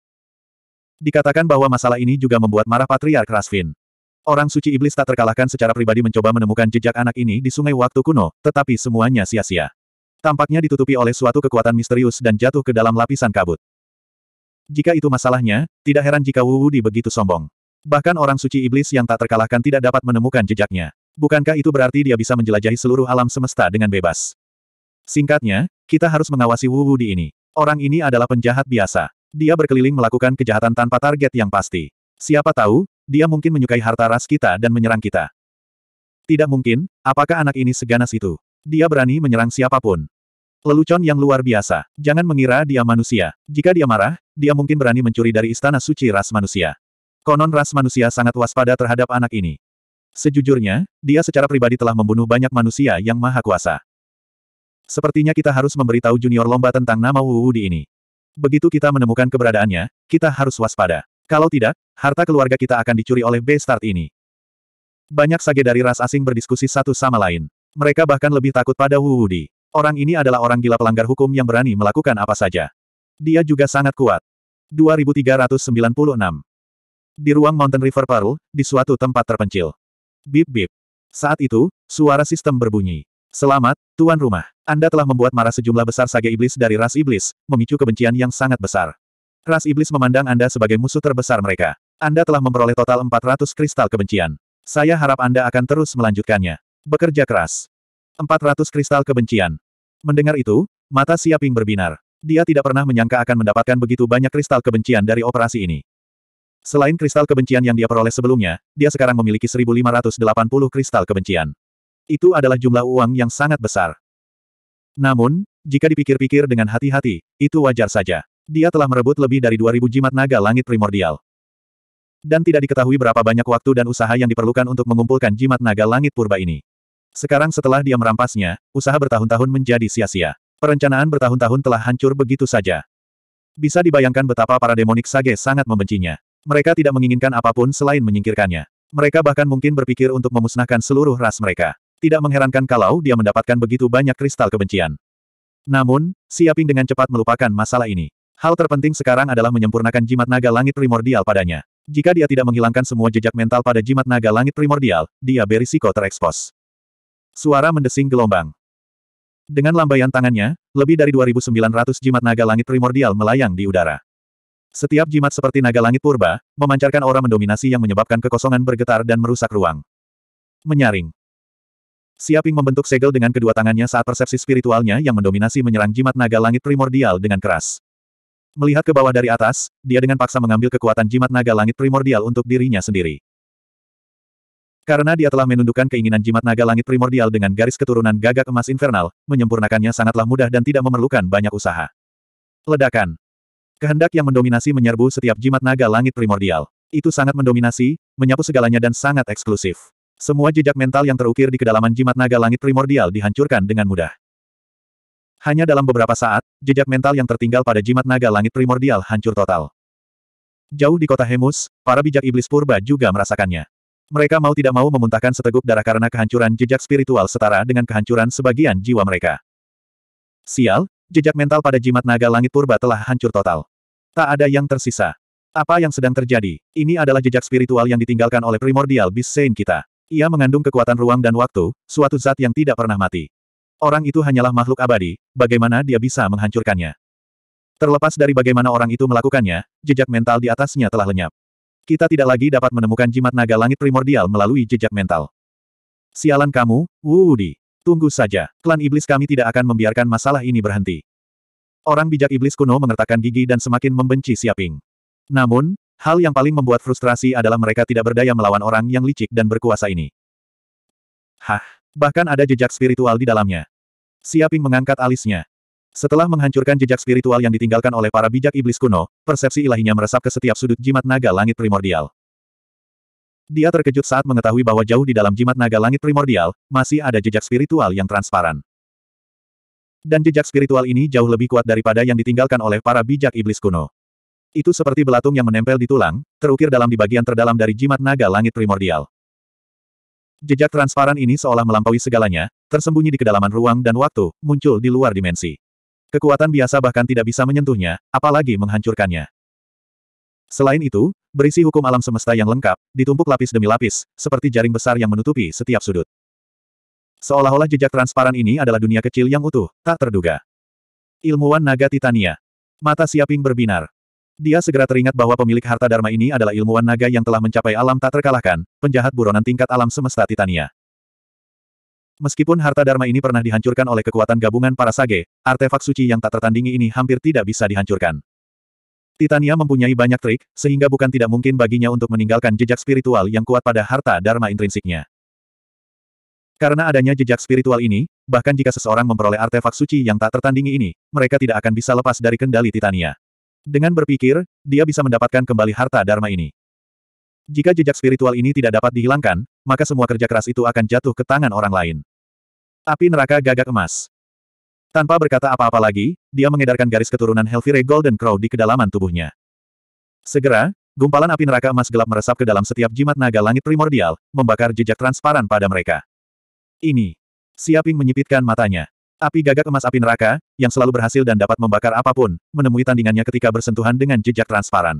Dikatakan bahwa masalah ini juga membuat marah Patriark Rasvin. Orang suci iblis tak terkalahkan secara pribadi mencoba menemukan jejak anak ini di sungai waktu kuno, tetapi semuanya sia-sia. Tampaknya ditutupi oleh suatu kekuatan misterius dan jatuh ke dalam lapisan kabut. Jika itu masalahnya, tidak heran jika Wu Wudi begitu sombong. Bahkan orang suci iblis yang tak terkalahkan tidak dapat menemukan jejaknya. Bukankah itu berarti dia bisa menjelajahi seluruh alam semesta dengan bebas? Singkatnya, kita harus mengawasi Wu Wu di ini. Orang ini adalah penjahat biasa. Dia berkeliling melakukan kejahatan tanpa target yang pasti. Siapa tahu, dia mungkin menyukai harta ras kita dan menyerang kita. Tidak mungkin, apakah anak ini seganas itu? Dia berani menyerang siapapun. Lelucon yang luar biasa. Jangan mengira dia manusia. Jika dia marah, dia mungkin berani mencuri dari istana suci ras manusia. Konon ras manusia sangat waspada terhadap anak ini. Sejujurnya, dia secara pribadi telah membunuh banyak manusia yang maha kuasa. Sepertinya kita harus memberitahu junior lomba tentang nama Wu di ini. Begitu kita menemukan keberadaannya, kita harus waspada. Kalau tidak, harta keluarga kita akan dicuri oleh B-Start ini. Banyak sage dari ras asing berdiskusi satu sama lain. Mereka bahkan lebih takut pada Wu Di. Orang ini adalah orang gila pelanggar hukum yang berani melakukan apa saja. Dia juga sangat kuat. 2396 di ruang Mountain River Paru, di suatu tempat terpencil. Bip-bip. Saat itu, suara sistem berbunyi. Selamat, Tuan Rumah. Anda telah membuat marah sejumlah besar sage iblis dari ras iblis, memicu kebencian yang sangat besar. Ras iblis memandang Anda sebagai musuh terbesar mereka. Anda telah memperoleh total 400 kristal kebencian. Saya harap Anda akan terus melanjutkannya. Bekerja keras. 400 kristal kebencian. Mendengar itu, mata Siaping berbinar. Dia tidak pernah menyangka akan mendapatkan begitu banyak kristal kebencian dari operasi ini. Selain kristal kebencian yang dia peroleh sebelumnya, dia sekarang memiliki 1580 kristal kebencian. Itu adalah jumlah uang yang sangat besar. Namun, jika dipikir-pikir dengan hati-hati, itu wajar saja. Dia telah merebut lebih dari 2000 jimat naga langit primordial. Dan tidak diketahui berapa banyak waktu dan usaha yang diperlukan untuk mengumpulkan jimat naga langit purba ini. Sekarang setelah dia merampasnya, usaha bertahun-tahun menjadi sia-sia. Perencanaan bertahun-tahun telah hancur begitu saja. Bisa dibayangkan betapa para demonik sage sangat membencinya. Mereka tidak menginginkan apapun selain menyingkirkannya. Mereka bahkan mungkin berpikir untuk memusnahkan seluruh ras mereka. Tidak mengherankan kalau dia mendapatkan begitu banyak kristal kebencian. Namun, Siaping dengan cepat melupakan masalah ini. Hal terpenting sekarang adalah menyempurnakan jimat naga langit primordial padanya. Jika dia tidak menghilangkan semua jejak mental pada jimat naga langit primordial, dia berisiko terekspos. Suara mendesing gelombang. Dengan lambaian tangannya, lebih dari 2.900 jimat naga langit primordial melayang di udara. Setiap jimat seperti naga langit purba, memancarkan aura mendominasi yang menyebabkan kekosongan bergetar dan merusak ruang. Menyaring. Siaping membentuk segel dengan kedua tangannya saat persepsi spiritualnya yang mendominasi menyerang jimat naga langit primordial dengan keras. Melihat ke bawah dari atas, dia dengan paksa mengambil kekuatan jimat naga langit primordial untuk dirinya sendiri. Karena dia telah menundukkan keinginan jimat naga langit primordial dengan garis keturunan gagak emas infernal, menyempurnakannya sangatlah mudah dan tidak memerlukan banyak usaha. Ledakan. Kehendak yang mendominasi menyerbu setiap jimat naga langit primordial. Itu sangat mendominasi, menyapu segalanya dan sangat eksklusif. Semua jejak mental yang terukir di kedalaman jimat naga langit primordial dihancurkan dengan mudah. Hanya dalam beberapa saat, jejak mental yang tertinggal pada jimat naga langit primordial hancur total. Jauh di kota Hemus, para bijak iblis purba juga merasakannya. Mereka mau tidak mau memuntahkan seteguk darah karena kehancuran jejak spiritual setara dengan kehancuran sebagian jiwa mereka. Sial, jejak mental pada jimat naga langit purba telah hancur total. Tak ada yang tersisa. Apa yang sedang terjadi? Ini adalah jejak spiritual yang ditinggalkan oleh primordial bis Saint kita. Ia mengandung kekuatan ruang dan waktu, suatu zat yang tidak pernah mati. Orang itu hanyalah makhluk abadi, bagaimana dia bisa menghancurkannya? Terlepas dari bagaimana orang itu melakukannya, jejak mental di atasnya telah lenyap. Kita tidak lagi dapat menemukan jimat naga langit primordial melalui jejak mental. Sialan kamu, Wudi. Tunggu saja, klan iblis kami tidak akan membiarkan masalah ini berhenti. Orang bijak iblis kuno mengertakkan gigi dan semakin membenci Siaping. Namun, hal yang paling membuat frustrasi adalah mereka tidak berdaya melawan orang yang licik dan berkuasa ini. Hah, bahkan ada jejak spiritual di dalamnya. Siaping mengangkat alisnya. Setelah menghancurkan jejak spiritual yang ditinggalkan oleh para bijak iblis kuno, persepsi ilahinya meresap ke setiap sudut jimat naga langit primordial. Dia terkejut saat mengetahui bahwa jauh di dalam jimat naga langit primordial, masih ada jejak spiritual yang transparan. Dan jejak spiritual ini jauh lebih kuat daripada yang ditinggalkan oleh para bijak iblis kuno. Itu seperti belatung yang menempel di tulang, terukir dalam di bagian terdalam dari jimat naga langit primordial. Jejak transparan ini seolah melampaui segalanya, tersembunyi di kedalaman ruang dan waktu, muncul di luar dimensi. Kekuatan biasa bahkan tidak bisa menyentuhnya, apalagi menghancurkannya. Selain itu, berisi hukum alam semesta yang lengkap, ditumpuk lapis demi lapis, seperti jaring besar yang menutupi setiap sudut. Seolah-olah jejak transparan ini adalah dunia kecil yang utuh, tak terduga. Ilmuwan naga Titania. Mata Siaping berbinar. Dia segera teringat bahwa pemilik harta Dharma ini adalah ilmuwan naga yang telah mencapai alam tak terkalahkan, penjahat buronan tingkat alam semesta Titania. Meskipun harta Dharma ini pernah dihancurkan oleh kekuatan gabungan para sage, artefak suci yang tak tertandingi ini hampir tidak bisa dihancurkan. Titania mempunyai banyak trik, sehingga bukan tidak mungkin baginya untuk meninggalkan jejak spiritual yang kuat pada harta Dharma intrinsiknya. Karena adanya jejak spiritual ini, bahkan jika seseorang memperoleh artefak suci yang tak tertandingi ini, mereka tidak akan bisa lepas dari kendali Titania. Dengan berpikir, dia bisa mendapatkan kembali harta Dharma ini. Jika jejak spiritual ini tidak dapat dihilangkan, maka semua kerja keras itu akan jatuh ke tangan orang lain. Api neraka gagak emas. Tanpa berkata apa-apa lagi, dia mengedarkan garis keturunan Helvire Golden Crow di kedalaman tubuhnya. Segera, gumpalan api neraka emas gelap meresap ke dalam setiap jimat naga langit primordial, membakar jejak transparan pada mereka. Ini. Siaping menyipitkan matanya. Api gagak emas api neraka, yang selalu berhasil dan dapat membakar apapun, menemui tandingannya ketika bersentuhan dengan jejak transparan.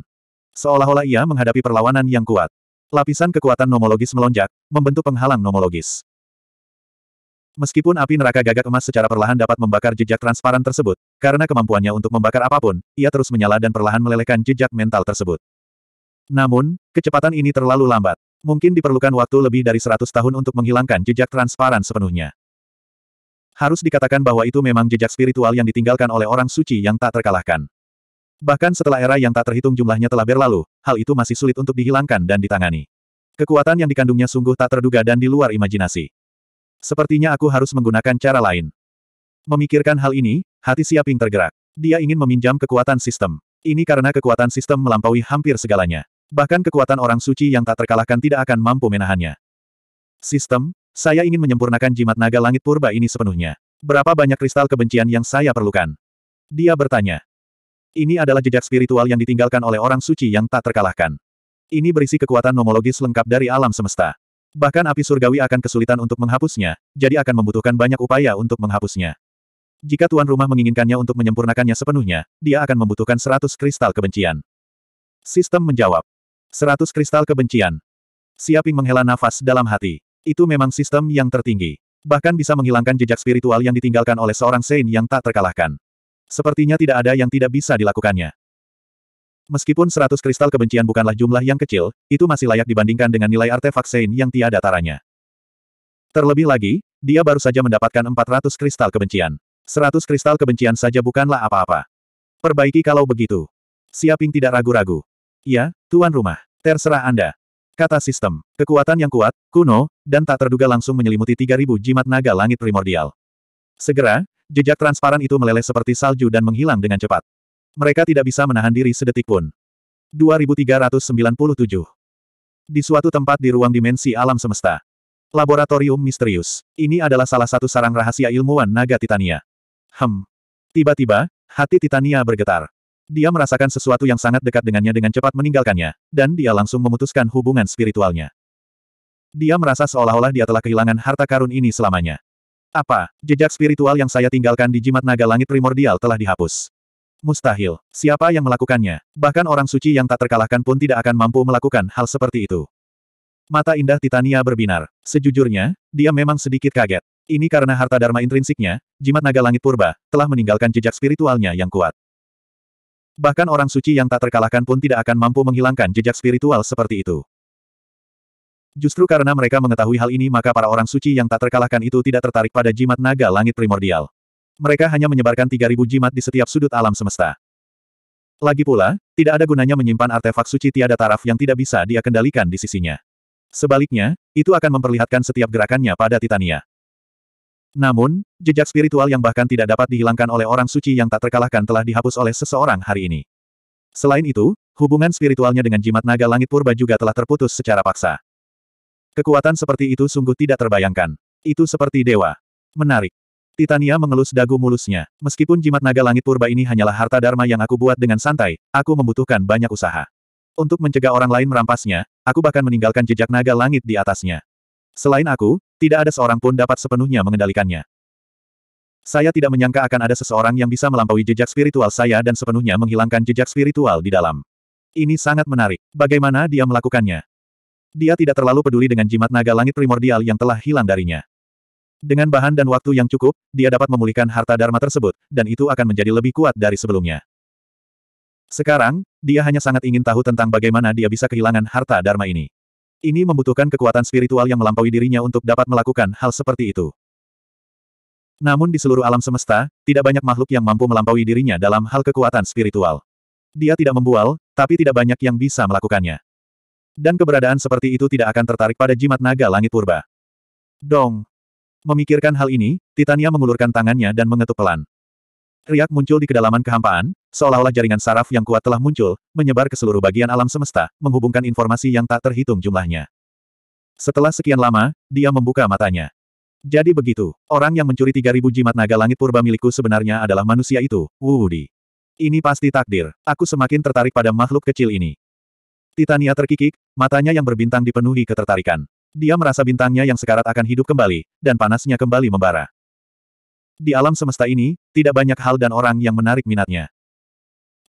Seolah-olah ia menghadapi perlawanan yang kuat. Lapisan kekuatan nomologis melonjak, membentuk penghalang nomologis. Meskipun api neraka gagak emas secara perlahan dapat membakar jejak transparan tersebut, karena kemampuannya untuk membakar apapun, ia terus menyala dan perlahan melelehkan jejak mental tersebut. Namun, kecepatan ini terlalu lambat. Mungkin diperlukan waktu lebih dari 100 tahun untuk menghilangkan jejak transparan sepenuhnya. Harus dikatakan bahwa itu memang jejak spiritual yang ditinggalkan oleh orang suci yang tak terkalahkan. Bahkan setelah era yang tak terhitung jumlahnya telah berlalu, hal itu masih sulit untuk dihilangkan dan ditangani. Kekuatan yang dikandungnya sungguh tak terduga dan di luar imajinasi. Sepertinya aku harus menggunakan cara lain. Memikirkan hal ini, hati Siaping tergerak. Dia ingin meminjam kekuatan sistem. Ini karena kekuatan sistem melampaui hampir segalanya. Bahkan kekuatan orang suci yang tak terkalahkan tidak akan mampu menahannya. Sistem, saya ingin menyempurnakan jimat naga langit purba ini sepenuhnya. Berapa banyak kristal kebencian yang saya perlukan? Dia bertanya. Ini adalah jejak spiritual yang ditinggalkan oleh orang suci yang tak terkalahkan. Ini berisi kekuatan nomologis lengkap dari alam semesta. Bahkan api surgawi akan kesulitan untuk menghapusnya, jadi akan membutuhkan banyak upaya untuk menghapusnya. Jika tuan rumah menginginkannya untuk menyempurnakannya sepenuhnya, dia akan membutuhkan 100 kristal kebencian. Sistem menjawab. Seratus kristal kebencian. Siaping menghela nafas dalam hati. Itu memang sistem yang tertinggi. Bahkan bisa menghilangkan jejak spiritual yang ditinggalkan oleh seorang Sein yang tak terkalahkan. Sepertinya tidak ada yang tidak bisa dilakukannya. Meskipun 100 kristal kebencian bukanlah jumlah yang kecil, itu masih layak dibandingkan dengan nilai artefak Sein yang tiada taranya. Terlebih lagi, dia baru saja mendapatkan 400 kristal kebencian. 100 kristal kebencian saja bukanlah apa-apa. Perbaiki kalau begitu. Siaping tidak ragu-ragu. Ya, tuan rumah. Terserah Anda. Kata sistem. Kekuatan yang kuat, kuno, dan tak terduga langsung menyelimuti 3000 jimat naga langit primordial. Segera, jejak transparan itu meleleh seperti salju dan menghilang dengan cepat. Mereka tidak bisa menahan diri sedetik pun. 2397 Di suatu tempat di ruang dimensi alam semesta. Laboratorium misterius. Ini adalah salah satu sarang rahasia ilmuwan naga Titania. Hem. Tiba-tiba, hati Titania bergetar. Dia merasakan sesuatu yang sangat dekat dengannya dengan cepat meninggalkannya, dan dia langsung memutuskan hubungan spiritualnya. Dia merasa seolah-olah dia telah kehilangan harta karun ini selamanya. Apa, jejak spiritual yang saya tinggalkan di jimat naga langit primordial telah dihapus? Mustahil. Siapa yang melakukannya? Bahkan orang suci yang tak terkalahkan pun tidak akan mampu melakukan hal seperti itu. Mata indah Titania berbinar. Sejujurnya, dia memang sedikit kaget. Ini karena harta dharma intrinsiknya, jimat naga langit purba, telah meninggalkan jejak spiritualnya yang kuat. Bahkan orang suci yang tak terkalahkan pun tidak akan mampu menghilangkan jejak spiritual seperti itu. Justru karena mereka mengetahui hal ini maka para orang suci yang tak terkalahkan itu tidak tertarik pada jimat naga langit primordial. Mereka hanya menyebarkan 3.000 jimat di setiap sudut alam semesta. Lagi pula, tidak ada gunanya menyimpan artefak suci tiada taraf yang tidak bisa dia kendalikan di sisinya. Sebaliknya, itu akan memperlihatkan setiap gerakannya pada Titania. Namun, jejak spiritual yang bahkan tidak dapat dihilangkan oleh orang suci yang tak terkalahkan telah dihapus oleh seseorang hari ini. Selain itu, hubungan spiritualnya dengan jimat naga langit purba juga telah terputus secara paksa. Kekuatan seperti itu sungguh tidak terbayangkan. Itu seperti dewa. Menarik. Titania mengelus dagu mulusnya. Meskipun jimat naga langit purba ini hanyalah harta dharma yang aku buat dengan santai, aku membutuhkan banyak usaha. Untuk mencegah orang lain merampasnya, aku bahkan meninggalkan jejak naga langit di atasnya. Selain aku, tidak ada seorang pun dapat sepenuhnya mengendalikannya. Saya tidak menyangka akan ada seseorang yang bisa melampaui jejak spiritual saya dan sepenuhnya menghilangkan jejak spiritual di dalam. Ini sangat menarik. Bagaimana dia melakukannya? Dia tidak terlalu peduli dengan jimat naga langit primordial yang telah hilang darinya. Dengan bahan dan waktu yang cukup, dia dapat memulihkan harta dharma tersebut, dan itu akan menjadi lebih kuat dari sebelumnya. Sekarang, dia hanya sangat ingin tahu tentang bagaimana dia bisa kehilangan harta dharma ini. Ini membutuhkan kekuatan spiritual yang melampaui dirinya untuk dapat melakukan hal seperti itu. Namun di seluruh alam semesta, tidak banyak makhluk yang mampu melampaui dirinya dalam hal kekuatan spiritual. Dia tidak membual, tapi tidak banyak yang bisa melakukannya. Dan keberadaan seperti itu tidak akan tertarik pada jimat naga langit purba. Dong. Memikirkan hal ini, Titania mengulurkan tangannya dan mengetuk pelan. Riak muncul di kedalaman kehampaan, seolah-olah jaringan saraf yang kuat telah muncul, menyebar ke seluruh bagian alam semesta, menghubungkan informasi yang tak terhitung jumlahnya. Setelah sekian lama, dia membuka matanya. Jadi begitu, orang yang mencuri 3000 jimat naga langit purba milikku sebenarnya adalah manusia itu, Wudi, Ini pasti takdir, aku semakin tertarik pada makhluk kecil ini. Titania terkikik, matanya yang berbintang dipenuhi ketertarikan. Dia merasa bintangnya yang sekarat akan hidup kembali, dan panasnya kembali membara. Di alam semesta ini, tidak banyak hal dan orang yang menarik minatnya.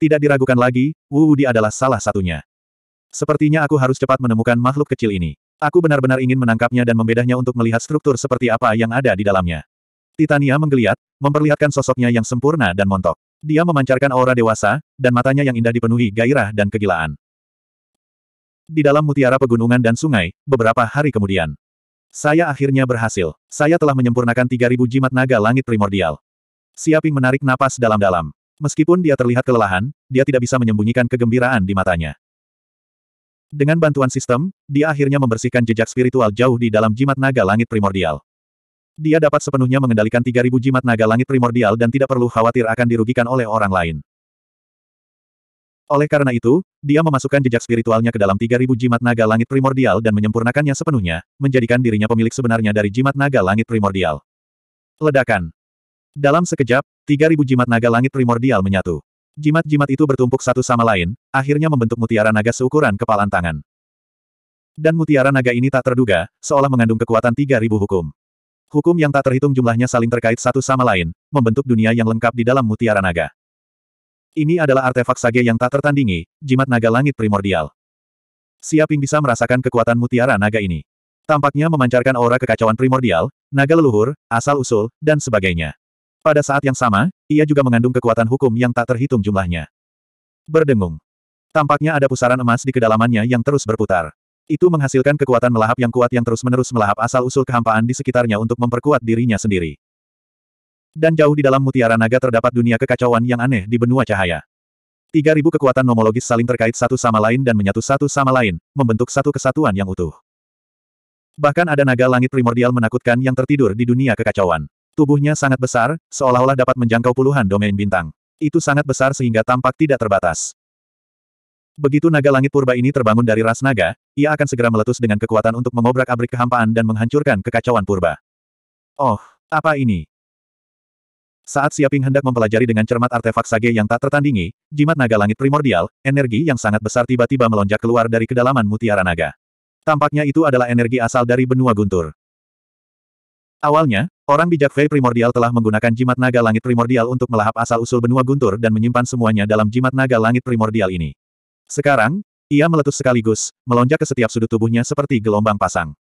Tidak diragukan lagi, Wu Wudi adalah salah satunya. Sepertinya aku harus cepat menemukan makhluk kecil ini. Aku benar-benar ingin menangkapnya dan membedahnya untuk melihat struktur seperti apa yang ada di dalamnya. Titania menggeliat, memperlihatkan sosoknya yang sempurna dan montok. Dia memancarkan aura dewasa, dan matanya yang indah dipenuhi gairah dan kegilaan. Di dalam mutiara pegunungan dan sungai, beberapa hari kemudian. Saya akhirnya berhasil. Saya telah menyempurnakan 3000 jimat naga langit primordial. Siaping menarik napas dalam-dalam. Meskipun dia terlihat kelelahan, dia tidak bisa menyembunyikan kegembiraan di matanya. Dengan bantuan sistem, dia akhirnya membersihkan jejak spiritual jauh di dalam jimat naga langit primordial. Dia dapat sepenuhnya mengendalikan 3000 jimat naga langit primordial dan tidak perlu khawatir akan dirugikan oleh orang lain. Oleh karena itu, dia memasukkan jejak spiritualnya ke dalam 3000 jimat naga langit primordial dan menyempurnakannya sepenuhnya, menjadikan dirinya pemilik sebenarnya dari jimat naga langit primordial. Ledakan. Dalam sekejap, 3000 jimat naga langit primordial menyatu. Jimat-jimat itu bertumpuk satu sama lain, akhirnya membentuk mutiara naga seukuran kepalan tangan. Dan mutiara naga ini tak terduga, seolah mengandung kekuatan 3000 hukum. Hukum yang tak terhitung jumlahnya saling terkait satu sama lain, membentuk dunia yang lengkap di dalam mutiara naga. Ini adalah artefak sage yang tak tertandingi, jimat naga langit primordial. Siaping bisa merasakan kekuatan mutiara naga ini. Tampaknya memancarkan aura kekacauan primordial, naga leluhur, asal-usul, dan sebagainya. Pada saat yang sama, ia juga mengandung kekuatan hukum yang tak terhitung jumlahnya. Berdengung. Tampaknya ada pusaran emas di kedalamannya yang terus berputar. Itu menghasilkan kekuatan melahap yang kuat yang terus-menerus melahap asal-usul kehampaan di sekitarnya untuk memperkuat dirinya sendiri. Dan jauh di dalam mutiara naga terdapat dunia kekacauan yang aneh di benua cahaya. 3000 kekuatan nomologis saling terkait satu sama lain dan menyatu satu sama lain, membentuk satu kesatuan yang utuh. Bahkan ada naga langit primordial menakutkan yang tertidur di dunia kekacauan. Tubuhnya sangat besar, seolah-olah dapat menjangkau puluhan domain bintang. Itu sangat besar sehingga tampak tidak terbatas. Begitu naga langit purba ini terbangun dari ras naga, ia akan segera meletus dengan kekuatan untuk mengobrak-abrik kehampaan dan menghancurkan kekacauan purba. Oh, apa ini? Saat Siaping hendak mempelajari dengan cermat artefak sage yang tak tertandingi, jimat naga langit primordial, energi yang sangat besar tiba-tiba melonjak keluar dari kedalaman mutiara naga. Tampaknya itu adalah energi asal dari benua guntur. Awalnya, orang bijak Fei primordial telah menggunakan jimat naga langit primordial untuk melahap asal-usul benua guntur dan menyimpan semuanya dalam jimat naga langit primordial ini. Sekarang, ia meletus sekaligus, melonjak ke setiap sudut tubuhnya seperti gelombang pasang.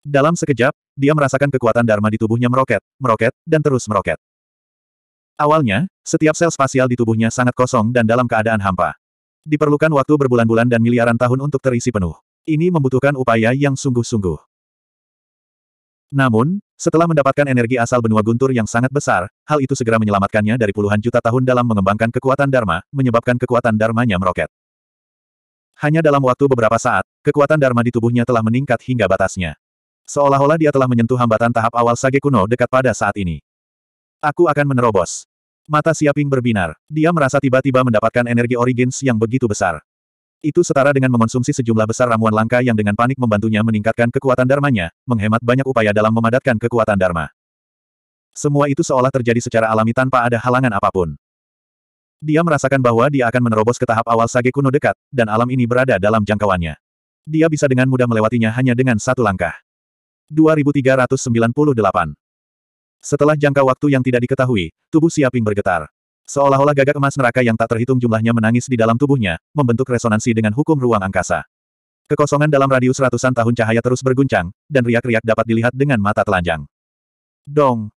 Dalam sekejap, dia merasakan kekuatan Dharma di tubuhnya meroket, meroket, dan terus meroket. Awalnya, setiap sel spasial di tubuhnya sangat kosong dan dalam keadaan hampa. Diperlukan waktu berbulan-bulan dan miliaran tahun untuk terisi penuh. Ini membutuhkan upaya yang sungguh-sungguh. Namun, setelah mendapatkan energi asal benua guntur yang sangat besar, hal itu segera menyelamatkannya dari puluhan juta tahun dalam mengembangkan kekuatan Dharma, menyebabkan kekuatan Dharmanya meroket. Hanya dalam waktu beberapa saat, kekuatan Dharma di tubuhnya telah meningkat hingga batasnya. Seolah-olah dia telah menyentuh hambatan tahap awal sage kuno dekat pada saat ini. Aku akan menerobos. Mata Siaping berbinar. Dia merasa tiba-tiba mendapatkan energi origins yang begitu besar. Itu setara dengan mengonsumsi sejumlah besar ramuan langka yang dengan panik membantunya meningkatkan kekuatan dharmanya, menghemat banyak upaya dalam memadatkan kekuatan dharma. Semua itu seolah terjadi secara alami tanpa ada halangan apapun. Dia merasakan bahwa dia akan menerobos ke tahap awal sage kuno dekat, dan alam ini berada dalam jangkauannya. Dia bisa dengan mudah melewatinya hanya dengan satu langkah. 2398. Setelah jangka waktu yang tidak diketahui, tubuh Siaping bergetar. Seolah-olah gagak emas neraka yang tak terhitung jumlahnya menangis di dalam tubuhnya, membentuk resonansi dengan hukum ruang angkasa. Kekosongan dalam radius ratusan tahun cahaya terus berguncang, dan riak-riak dapat dilihat dengan mata telanjang. Dong!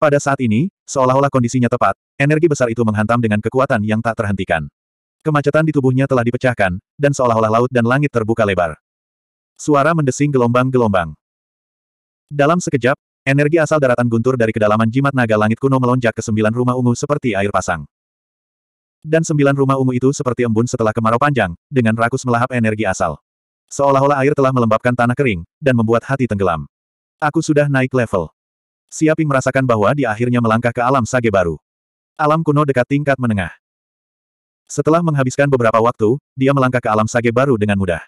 Pada saat ini, seolah-olah kondisinya tepat, energi besar itu menghantam dengan kekuatan yang tak terhentikan. Kemacetan di tubuhnya telah dipecahkan, dan seolah-olah laut dan langit terbuka lebar. Suara mendesing gelombang-gelombang. Dalam sekejap, energi asal daratan guntur dari kedalaman jimat naga langit kuno melonjak ke sembilan rumah ungu seperti air pasang. Dan sembilan rumah ungu itu seperti embun setelah kemarau panjang, dengan rakus melahap energi asal. Seolah-olah air telah melembabkan tanah kering, dan membuat hati tenggelam. Aku sudah naik level. Siaping merasakan bahwa dia akhirnya melangkah ke alam sage baru. Alam kuno dekat tingkat menengah. Setelah menghabiskan beberapa waktu, dia melangkah ke alam sage baru dengan mudah.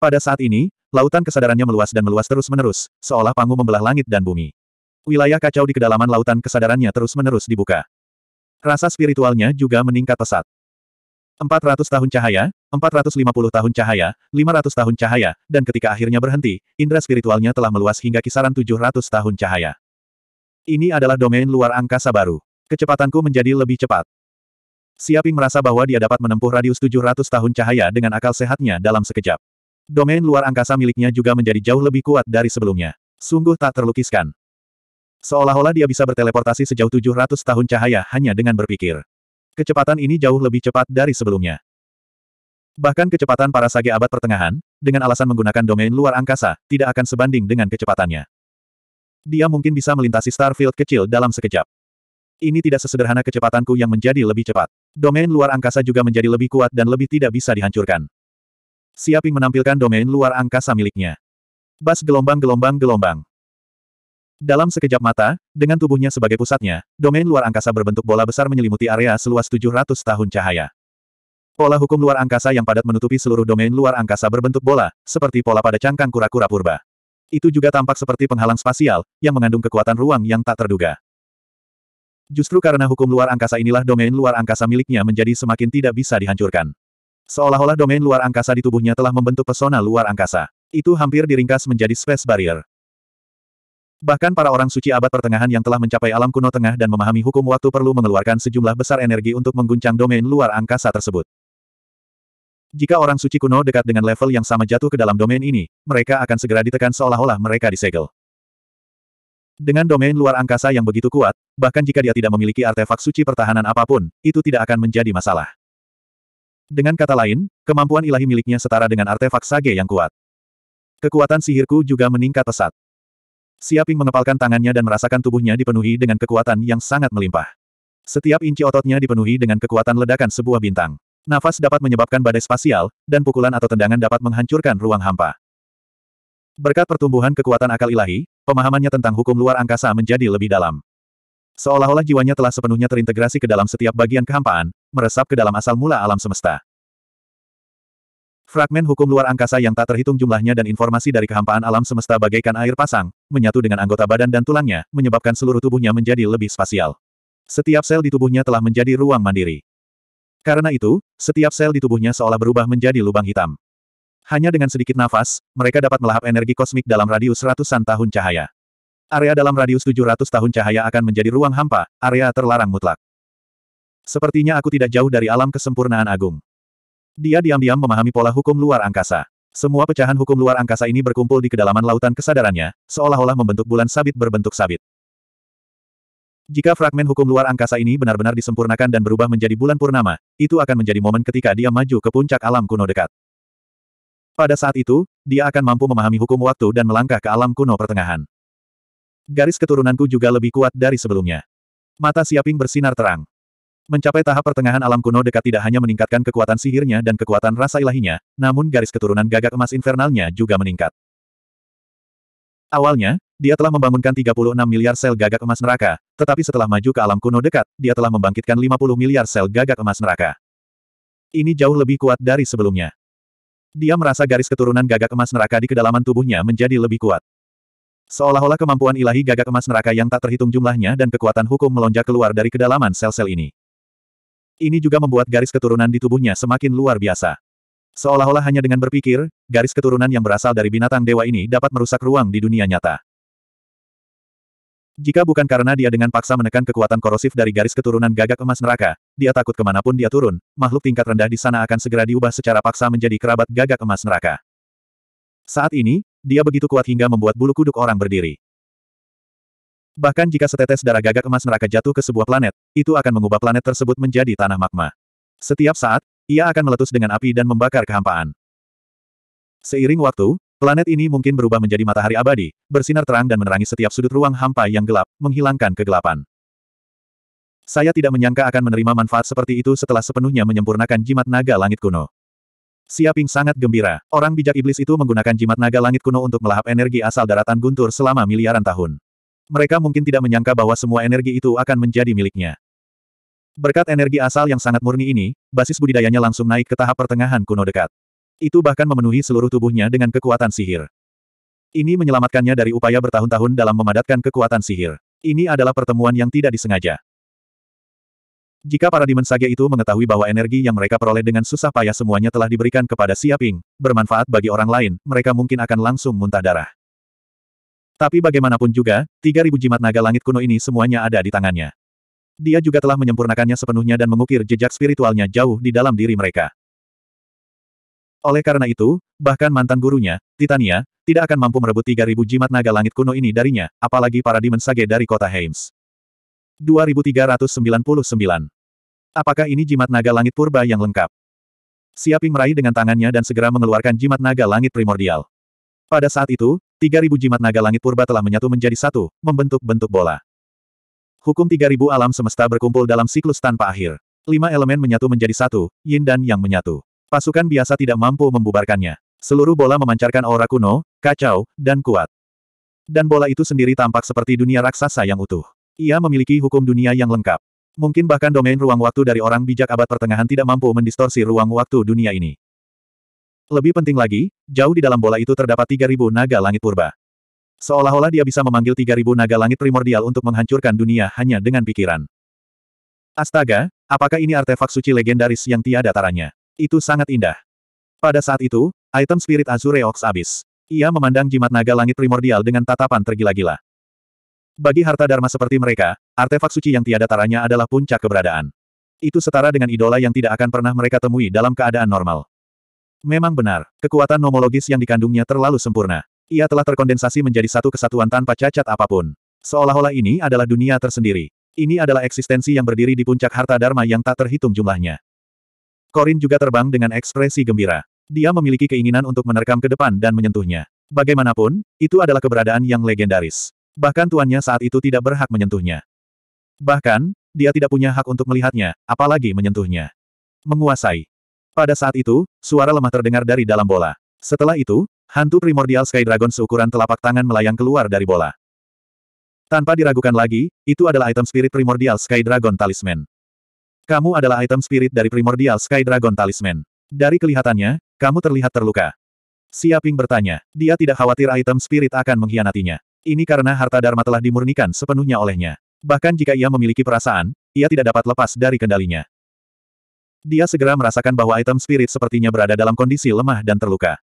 Pada saat ini, lautan kesadarannya meluas dan meluas terus-menerus, seolah panggung membelah langit dan bumi. Wilayah kacau di kedalaman lautan kesadarannya terus-menerus dibuka. Rasa spiritualnya juga meningkat pesat. 400 tahun cahaya, 450 tahun cahaya, 500 tahun cahaya, dan ketika akhirnya berhenti, indera spiritualnya telah meluas hingga kisaran 700 tahun cahaya. Ini adalah domain luar angkasa baru. Kecepatanku menjadi lebih cepat. Siaping merasa bahwa dia dapat menempuh radius 700 tahun cahaya dengan akal sehatnya dalam sekejap. Domain luar angkasa miliknya juga menjadi jauh lebih kuat dari sebelumnya. Sungguh tak terlukiskan. Seolah-olah dia bisa berteleportasi sejauh 700 tahun cahaya hanya dengan berpikir. Kecepatan ini jauh lebih cepat dari sebelumnya. Bahkan kecepatan para sage abad pertengahan, dengan alasan menggunakan domain luar angkasa, tidak akan sebanding dengan kecepatannya. Dia mungkin bisa melintasi starfield kecil dalam sekejap. Ini tidak sesederhana kecepatanku yang menjadi lebih cepat. Domain luar angkasa juga menjadi lebih kuat dan lebih tidak bisa dihancurkan. Siaping menampilkan domain luar angkasa miliknya. Bas gelombang-gelombang-gelombang. Dalam sekejap mata, dengan tubuhnya sebagai pusatnya, domain luar angkasa berbentuk bola besar menyelimuti area seluas 700 tahun cahaya. Pola hukum luar angkasa yang padat menutupi seluruh domain luar angkasa berbentuk bola, seperti pola pada cangkang kura-kura purba. Itu juga tampak seperti penghalang spasial, yang mengandung kekuatan ruang yang tak terduga. Justru karena hukum luar angkasa inilah domain luar angkasa miliknya menjadi semakin tidak bisa dihancurkan. Seolah-olah domain luar angkasa di tubuhnya telah membentuk pesona luar angkasa. Itu hampir diringkas menjadi space barrier. Bahkan para orang suci abad pertengahan yang telah mencapai alam kuno tengah dan memahami hukum waktu perlu mengeluarkan sejumlah besar energi untuk mengguncang domain luar angkasa tersebut. Jika orang suci kuno dekat dengan level yang sama jatuh ke dalam domain ini, mereka akan segera ditekan seolah-olah mereka disegel. Dengan domain luar angkasa yang begitu kuat, bahkan jika dia tidak memiliki artefak suci pertahanan apapun, itu tidak akan menjadi masalah. Dengan kata lain, kemampuan ilahi miliknya setara dengan artefak sage yang kuat. Kekuatan sihirku juga meningkat pesat. Siaping mengepalkan tangannya dan merasakan tubuhnya dipenuhi dengan kekuatan yang sangat melimpah. Setiap inci ototnya dipenuhi dengan kekuatan ledakan sebuah bintang. Nafas dapat menyebabkan badai spasial, dan pukulan atau tendangan dapat menghancurkan ruang hampa. Berkat pertumbuhan kekuatan akal ilahi, pemahamannya tentang hukum luar angkasa menjadi lebih dalam. Seolah-olah jiwanya telah sepenuhnya terintegrasi ke dalam setiap bagian kehampaan, meresap ke dalam asal mula alam semesta. Fragmen hukum luar angkasa yang tak terhitung jumlahnya dan informasi dari kehampaan alam semesta bagaikan air pasang, menyatu dengan anggota badan dan tulangnya, menyebabkan seluruh tubuhnya menjadi lebih spasial. Setiap sel di tubuhnya telah menjadi ruang mandiri. Karena itu, setiap sel di tubuhnya seolah berubah menjadi lubang hitam. Hanya dengan sedikit nafas, mereka dapat melahap energi kosmik dalam radius ratusan tahun cahaya. Area dalam radius 700 tahun cahaya akan menjadi ruang hampa, area terlarang mutlak. Sepertinya aku tidak jauh dari alam kesempurnaan agung. Dia diam-diam memahami pola hukum luar angkasa. Semua pecahan hukum luar angkasa ini berkumpul di kedalaman lautan kesadarannya, seolah-olah membentuk bulan sabit berbentuk sabit. Jika fragmen hukum luar angkasa ini benar-benar disempurnakan dan berubah menjadi bulan purnama, itu akan menjadi momen ketika dia maju ke puncak alam kuno dekat. Pada saat itu, dia akan mampu memahami hukum waktu dan melangkah ke alam kuno pertengahan. Garis keturunanku juga lebih kuat dari sebelumnya. Mata Siaping bersinar terang. Mencapai tahap pertengahan alam kuno dekat tidak hanya meningkatkan kekuatan sihirnya dan kekuatan rasa ilahinya, namun garis keturunan gagak emas infernalnya juga meningkat. Awalnya, dia telah membangunkan 36 miliar sel gagak emas neraka, tetapi setelah maju ke alam kuno dekat, dia telah membangkitkan 50 miliar sel gagak emas neraka. Ini jauh lebih kuat dari sebelumnya. Dia merasa garis keturunan gagak emas neraka di kedalaman tubuhnya menjadi lebih kuat. Seolah-olah kemampuan ilahi gagak emas neraka yang tak terhitung jumlahnya dan kekuatan hukum melonjak keluar dari kedalaman sel-sel ini. Ini juga membuat garis keturunan di tubuhnya semakin luar biasa. Seolah-olah hanya dengan berpikir, garis keturunan yang berasal dari binatang dewa ini dapat merusak ruang di dunia nyata. Jika bukan karena dia dengan paksa menekan kekuatan korosif dari garis keturunan gagak emas neraka, dia takut kemanapun dia turun, makhluk tingkat rendah di sana akan segera diubah secara paksa menjadi kerabat gagak emas neraka. Saat ini, dia begitu kuat hingga membuat bulu kuduk orang berdiri. Bahkan jika setetes darah gagak emas neraka jatuh ke sebuah planet, itu akan mengubah planet tersebut menjadi tanah magma. Setiap saat, ia akan meletus dengan api dan membakar kehampaan. Seiring waktu, planet ini mungkin berubah menjadi matahari abadi, bersinar terang dan menerangi setiap sudut ruang hampa yang gelap, menghilangkan kegelapan. Saya tidak menyangka akan menerima manfaat seperti itu setelah sepenuhnya menyempurnakan jimat naga langit kuno. Siaping sangat gembira. Orang bijak iblis itu menggunakan jimat naga langit kuno untuk melahap energi asal daratan guntur selama miliaran tahun. Mereka mungkin tidak menyangka bahwa semua energi itu akan menjadi miliknya. Berkat energi asal yang sangat murni ini, basis budidayanya langsung naik ke tahap pertengahan kuno dekat. Itu bahkan memenuhi seluruh tubuhnya dengan kekuatan sihir. Ini menyelamatkannya dari upaya bertahun-tahun dalam memadatkan kekuatan sihir. Ini adalah pertemuan yang tidak disengaja. Jika para Sage itu mengetahui bahwa energi yang mereka peroleh dengan susah payah semuanya telah diberikan kepada Siaping, bermanfaat bagi orang lain, mereka mungkin akan langsung muntah darah. Tapi bagaimanapun juga, 3000 jimat naga langit kuno ini semuanya ada di tangannya. Dia juga telah menyempurnakannya sepenuhnya dan mengukir jejak spiritualnya jauh di dalam diri mereka. Oleh karena itu, bahkan mantan gurunya, Titania, tidak akan mampu merebut 3000 jimat naga langit kuno ini darinya, apalagi para Sage dari kota Heims. 2399. Apakah ini jimat naga langit purba yang lengkap? Siaping meraih dengan tangannya dan segera mengeluarkan jimat naga langit primordial. Pada saat itu, Tiga ribu jimat naga langit purba telah menyatu menjadi satu, membentuk bentuk bola. Hukum tiga ribu alam semesta berkumpul dalam siklus tanpa akhir. Lima elemen menyatu menjadi satu, yin dan yang menyatu. Pasukan biasa tidak mampu membubarkannya. Seluruh bola memancarkan aura kuno, kacau, dan kuat. Dan bola itu sendiri tampak seperti dunia raksasa yang utuh. Ia memiliki hukum dunia yang lengkap. Mungkin bahkan domain ruang waktu dari orang bijak abad pertengahan tidak mampu mendistorsi ruang waktu dunia ini. Lebih penting lagi, jauh di dalam bola itu terdapat 3.000 naga langit purba. Seolah-olah dia bisa memanggil 3.000 naga langit primordial untuk menghancurkan dunia hanya dengan pikiran. Astaga, apakah ini artefak suci legendaris yang tiada taranya? Itu sangat indah. Pada saat itu, item spirit Azure Ox habis. Ia memandang jimat naga langit primordial dengan tatapan tergila-gila. Bagi harta dharma seperti mereka, artefak suci yang tiada taranya adalah puncak keberadaan. Itu setara dengan idola yang tidak akan pernah mereka temui dalam keadaan normal. Memang benar, kekuatan nomologis yang dikandungnya terlalu sempurna. Ia telah terkondensasi menjadi satu kesatuan tanpa cacat apapun. Seolah-olah ini adalah dunia tersendiri. Ini adalah eksistensi yang berdiri di puncak harta dharma yang tak terhitung jumlahnya. Korin juga terbang dengan ekspresi gembira. Dia memiliki keinginan untuk menerkam ke depan dan menyentuhnya. Bagaimanapun, itu adalah keberadaan yang legendaris. Bahkan tuannya saat itu tidak berhak menyentuhnya. Bahkan, dia tidak punya hak untuk melihatnya, apalagi menyentuhnya. Menguasai. Pada saat itu, suara lemah terdengar dari dalam bola. Setelah itu, hantu primordial Sky Dragon seukuran telapak tangan melayang keluar dari bola. Tanpa diragukan lagi, itu adalah item spirit primordial Sky Dragon Talisman. Kamu adalah item spirit dari primordial Sky Dragon Talisman. Dari kelihatannya, kamu terlihat terluka. Siaping bertanya, dia tidak khawatir item spirit akan mengkhianatinya. Ini karena harta Dharma telah dimurnikan sepenuhnya olehnya. Bahkan jika ia memiliki perasaan, ia tidak dapat lepas dari kendalinya. Dia segera merasakan bahwa item spirit sepertinya berada dalam kondisi lemah dan terluka.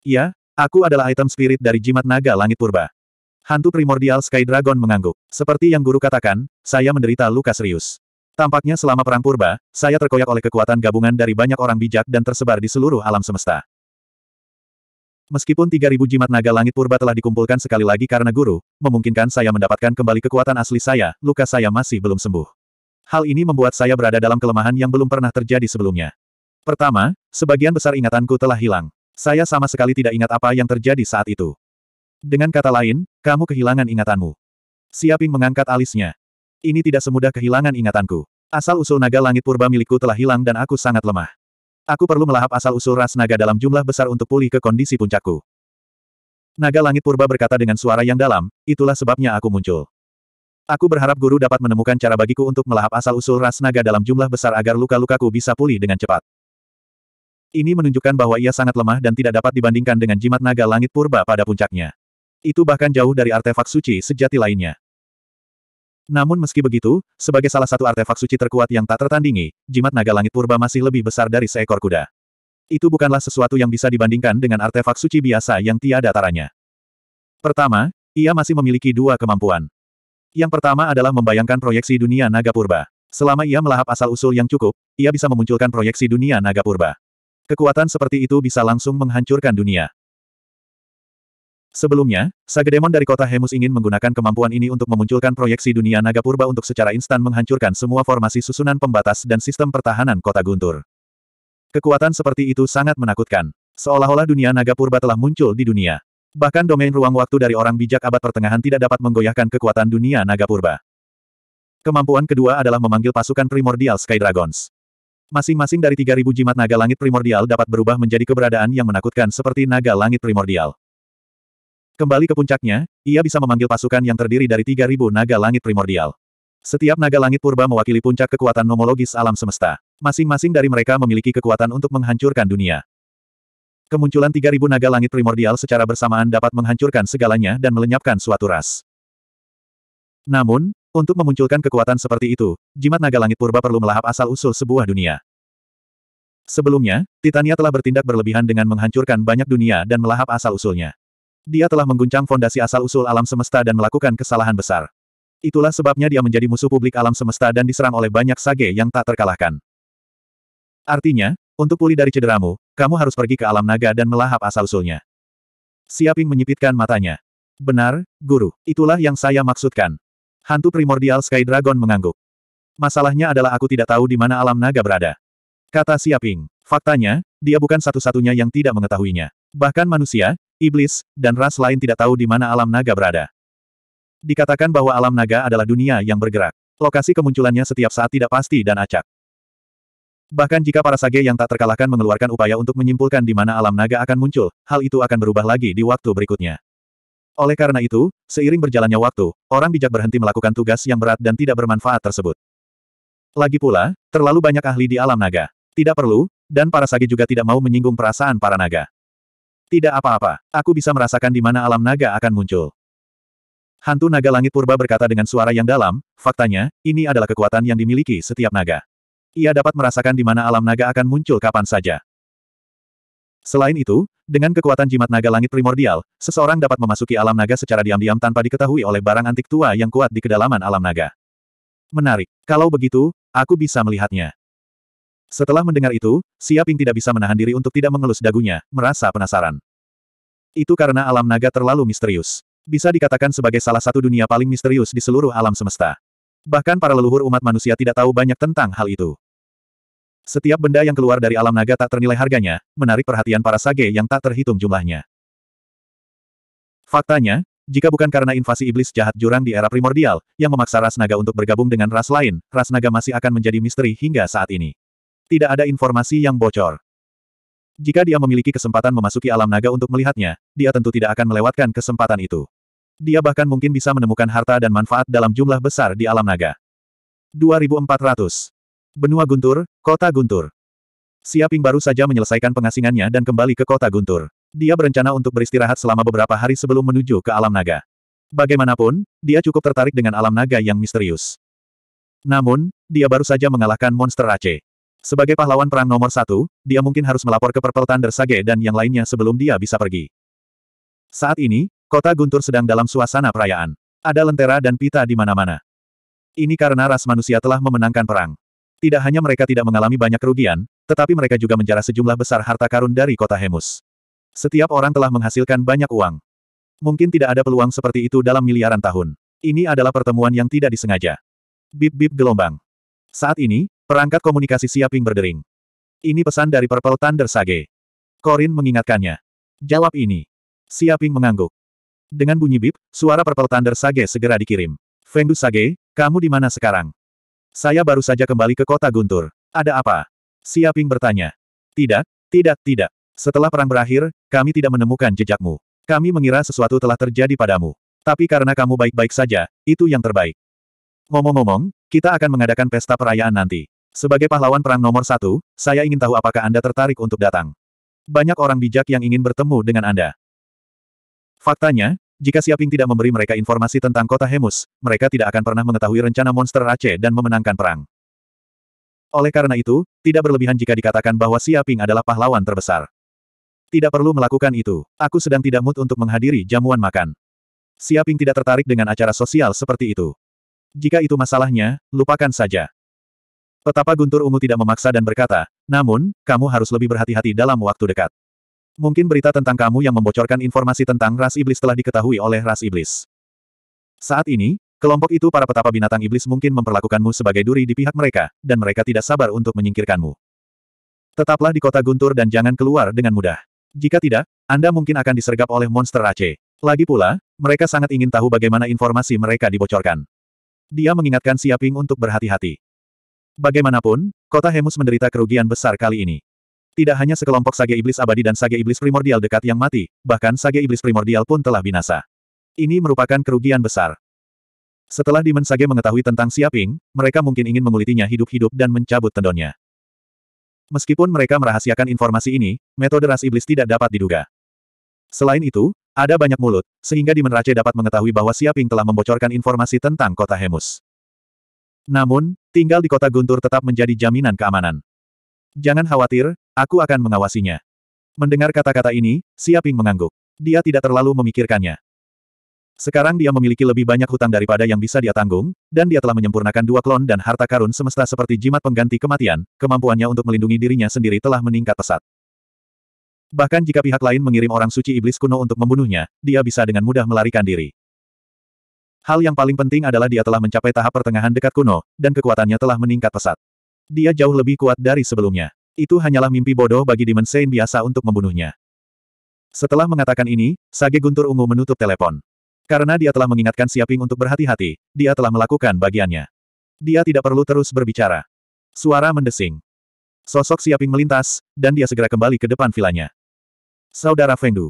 Ya, aku adalah item spirit dari jimat naga langit purba. Hantu primordial Sky Dragon mengangguk. Seperti yang guru katakan, saya menderita luka serius. Tampaknya selama perang purba, saya terkoyak oleh kekuatan gabungan dari banyak orang bijak dan tersebar di seluruh alam semesta. Meskipun 3000 jimat naga langit purba telah dikumpulkan sekali lagi karena guru, memungkinkan saya mendapatkan kembali kekuatan asli saya, luka saya masih belum sembuh. Hal ini membuat saya berada dalam kelemahan yang belum pernah terjadi sebelumnya. Pertama, sebagian besar ingatanku telah hilang. Saya sama sekali tidak ingat apa yang terjadi saat itu. Dengan kata lain, kamu kehilangan ingatanmu. Siaping mengangkat alisnya. Ini tidak semudah kehilangan ingatanku. Asal-usul naga langit purba milikku telah hilang dan aku sangat lemah. Aku perlu melahap asal-usul ras naga dalam jumlah besar untuk pulih ke kondisi puncakku. Naga langit purba berkata dengan suara yang dalam, itulah sebabnya aku muncul. Aku berharap guru dapat menemukan cara bagiku untuk melahap asal-usul ras naga dalam jumlah besar agar luka-lukaku bisa pulih dengan cepat. Ini menunjukkan bahwa ia sangat lemah dan tidak dapat dibandingkan dengan jimat naga langit purba pada puncaknya. Itu bahkan jauh dari artefak suci sejati lainnya. Namun meski begitu, sebagai salah satu artefak suci terkuat yang tak tertandingi, jimat naga langit purba masih lebih besar dari seekor kuda. Itu bukanlah sesuatu yang bisa dibandingkan dengan artefak suci biasa yang tiada taranya. Pertama, ia masih memiliki dua kemampuan. Yang pertama adalah membayangkan proyeksi dunia naga purba. Selama ia melahap asal-usul yang cukup, ia bisa memunculkan proyeksi dunia naga purba. Kekuatan seperti itu bisa langsung menghancurkan dunia. Sebelumnya, Sagedemon dari kota Hemus ingin menggunakan kemampuan ini untuk memunculkan proyeksi dunia naga purba untuk secara instan menghancurkan semua formasi susunan pembatas dan sistem pertahanan kota Guntur. Kekuatan seperti itu sangat menakutkan. Seolah-olah dunia naga purba telah muncul di dunia. Bahkan domain ruang waktu dari orang bijak abad pertengahan tidak dapat menggoyahkan kekuatan dunia naga purba. Kemampuan kedua adalah memanggil pasukan primordial Sky Dragons. Masing-masing dari 3.000 jimat naga langit primordial dapat berubah menjadi keberadaan yang menakutkan seperti naga langit primordial. Kembali ke puncaknya, ia bisa memanggil pasukan yang terdiri dari 3.000 naga langit primordial. Setiap naga langit purba mewakili puncak kekuatan nomologis alam semesta. Masing-masing dari mereka memiliki kekuatan untuk menghancurkan dunia. Kemunculan 3000 naga langit primordial secara bersamaan dapat menghancurkan segalanya dan melenyapkan suatu ras. Namun, untuk memunculkan kekuatan seperti itu, jimat naga langit purba perlu melahap asal-usul sebuah dunia. Sebelumnya, Titania telah bertindak berlebihan dengan menghancurkan banyak dunia dan melahap asal-usulnya. Dia telah mengguncang fondasi asal-usul alam semesta dan melakukan kesalahan besar. Itulah sebabnya dia menjadi musuh publik alam semesta dan diserang oleh banyak sage yang tak terkalahkan. Artinya, untuk pulih dari cederamu, kamu harus pergi ke alam naga dan melahap asal-usulnya. Siaping menyipitkan matanya. Benar, Guru, itulah yang saya maksudkan. Hantu primordial Sky Dragon mengangguk. Masalahnya adalah aku tidak tahu di mana alam naga berada. Kata Siaping. Faktanya, dia bukan satu-satunya yang tidak mengetahuinya. Bahkan manusia, iblis, dan ras lain tidak tahu di mana alam naga berada. Dikatakan bahwa alam naga adalah dunia yang bergerak. Lokasi kemunculannya setiap saat tidak pasti dan acak. Bahkan jika para sage yang tak terkalahkan mengeluarkan upaya untuk menyimpulkan di mana alam naga akan muncul, hal itu akan berubah lagi di waktu berikutnya. Oleh karena itu, seiring berjalannya waktu, orang bijak berhenti melakukan tugas yang berat dan tidak bermanfaat tersebut. Lagi pula, terlalu banyak ahli di alam naga. Tidak perlu, dan para sage juga tidak mau menyinggung perasaan para naga. Tidak apa-apa, aku bisa merasakan di mana alam naga akan muncul. Hantu naga langit purba berkata dengan suara yang dalam, faktanya, ini adalah kekuatan yang dimiliki setiap naga ia dapat merasakan di mana alam naga akan muncul kapan saja. Selain itu, dengan kekuatan jimat naga langit primordial, seseorang dapat memasuki alam naga secara diam-diam tanpa diketahui oleh barang antik tua yang kuat di kedalaman alam naga. Menarik. Kalau begitu, aku bisa melihatnya. Setelah mendengar itu, Siaping tidak bisa menahan diri untuk tidak mengelus dagunya, merasa penasaran. Itu karena alam naga terlalu misterius. Bisa dikatakan sebagai salah satu dunia paling misterius di seluruh alam semesta. Bahkan para leluhur umat manusia tidak tahu banyak tentang hal itu. Setiap benda yang keluar dari alam naga tak ternilai harganya, menarik perhatian para sage yang tak terhitung jumlahnya. Faktanya, jika bukan karena invasi iblis jahat jurang di era primordial, yang memaksa ras naga untuk bergabung dengan ras lain, ras naga masih akan menjadi misteri hingga saat ini. Tidak ada informasi yang bocor. Jika dia memiliki kesempatan memasuki alam naga untuk melihatnya, dia tentu tidak akan melewatkan kesempatan itu. Dia bahkan mungkin bisa menemukan harta dan manfaat dalam jumlah besar di alam naga. 2400 Benua Guntur, Kota Guntur. Siaping baru saja menyelesaikan pengasingannya dan kembali ke Kota Guntur. Dia berencana untuk beristirahat selama beberapa hari sebelum menuju ke alam naga. Bagaimanapun, dia cukup tertarik dengan alam naga yang misterius. Namun, dia baru saja mengalahkan monster Aceh. Sebagai pahlawan perang nomor satu, dia mungkin harus melapor ke Purple Thunder Sage dan yang lainnya sebelum dia bisa pergi. Saat ini, kota Guntur sedang dalam suasana perayaan. Ada lentera dan pita di mana-mana. Ini karena ras manusia telah memenangkan perang. Tidak hanya mereka tidak mengalami banyak kerugian, tetapi mereka juga menjarah sejumlah besar harta karun dari kota Hemus. Setiap orang telah menghasilkan banyak uang. Mungkin tidak ada peluang seperti itu dalam miliaran tahun. Ini adalah pertemuan yang tidak disengaja. Bip-bip gelombang. Saat ini, perangkat komunikasi Siaping berdering. Ini pesan dari Purple Thunder Sage. Corin mengingatkannya. Jawab ini. Siaping mengangguk. Dengan bunyi bip, suara Purple Thunder Sage segera dikirim. Fengdu Sage, kamu di mana sekarang? Saya baru saja kembali ke kota Guntur. Ada apa? Siaping bertanya. Tidak, tidak, tidak. Setelah perang berakhir, kami tidak menemukan jejakmu. Kami mengira sesuatu telah terjadi padamu. Tapi karena kamu baik-baik saja, itu yang terbaik. Ngomong-ngomong, kita akan mengadakan pesta perayaan nanti. Sebagai pahlawan perang nomor satu, saya ingin tahu apakah Anda tertarik untuk datang. Banyak orang bijak yang ingin bertemu dengan Anda. Faktanya, jika Siaping tidak memberi mereka informasi tentang kota Hemus, mereka tidak akan pernah mengetahui rencana monster Aceh dan memenangkan perang. Oleh karena itu, tidak berlebihan jika dikatakan bahwa Siaping adalah pahlawan terbesar. Tidak perlu melakukan itu. Aku sedang tidak mood untuk menghadiri jamuan makan. Siaping tidak tertarik dengan acara sosial seperti itu. Jika itu masalahnya, lupakan saja. Petapa Guntur Ungu tidak memaksa dan berkata, namun, kamu harus lebih berhati-hati dalam waktu dekat. Mungkin berita tentang kamu yang membocorkan informasi tentang ras iblis telah diketahui oleh ras iblis. Saat ini, kelompok itu para petapa binatang iblis mungkin memperlakukanmu sebagai duri di pihak mereka, dan mereka tidak sabar untuk menyingkirkanmu. Tetaplah di kota guntur dan jangan keluar dengan mudah. Jika tidak, Anda mungkin akan disergap oleh monster Aceh. Lagi pula, mereka sangat ingin tahu bagaimana informasi mereka dibocorkan. Dia mengingatkan Siaping untuk berhati-hati. Bagaimanapun, kota Hemus menderita kerugian besar kali ini. Tidak hanya sekelompok sage iblis abadi dan sage iblis primordial dekat yang mati, bahkan sage iblis primordial pun telah binasa. Ini merupakan kerugian besar. Setelah Demon Sage mengetahui tentang Siaping, mereka mungkin ingin mengulitinya hidup-hidup dan mencabut tendonnya. Meskipun mereka merahasiakan informasi ini, metode ras iblis tidak dapat diduga. Selain itu, ada banyak mulut, sehingga Demon Rache dapat mengetahui bahwa Siaping telah membocorkan informasi tentang kota Hemus. Namun, tinggal di kota Guntur tetap menjadi jaminan keamanan. Jangan khawatir, aku akan mengawasinya. Mendengar kata-kata ini, Siaping mengangguk. Dia tidak terlalu memikirkannya. Sekarang dia memiliki lebih banyak hutang daripada yang bisa dia tanggung, dan dia telah menyempurnakan dua klon dan harta karun semesta seperti jimat pengganti kematian, kemampuannya untuk melindungi dirinya sendiri telah meningkat pesat. Bahkan jika pihak lain mengirim orang suci iblis kuno untuk membunuhnya, dia bisa dengan mudah melarikan diri. Hal yang paling penting adalah dia telah mencapai tahap pertengahan dekat kuno, dan kekuatannya telah meningkat pesat. Dia jauh lebih kuat dari sebelumnya. Itu hanyalah mimpi bodoh bagi Demon Saint biasa untuk membunuhnya. Setelah mengatakan ini, Sage Guntur Ungu menutup telepon. Karena dia telah mengingatkan Siaping untuk berhati-hati, dia telah melakukan bagiannya. Dia tidak perlu terus berbicara. Suara mendesing. Sosok Siaping melintas, dan dia segera kembali ke depan vilanya. Saudara Fengdu.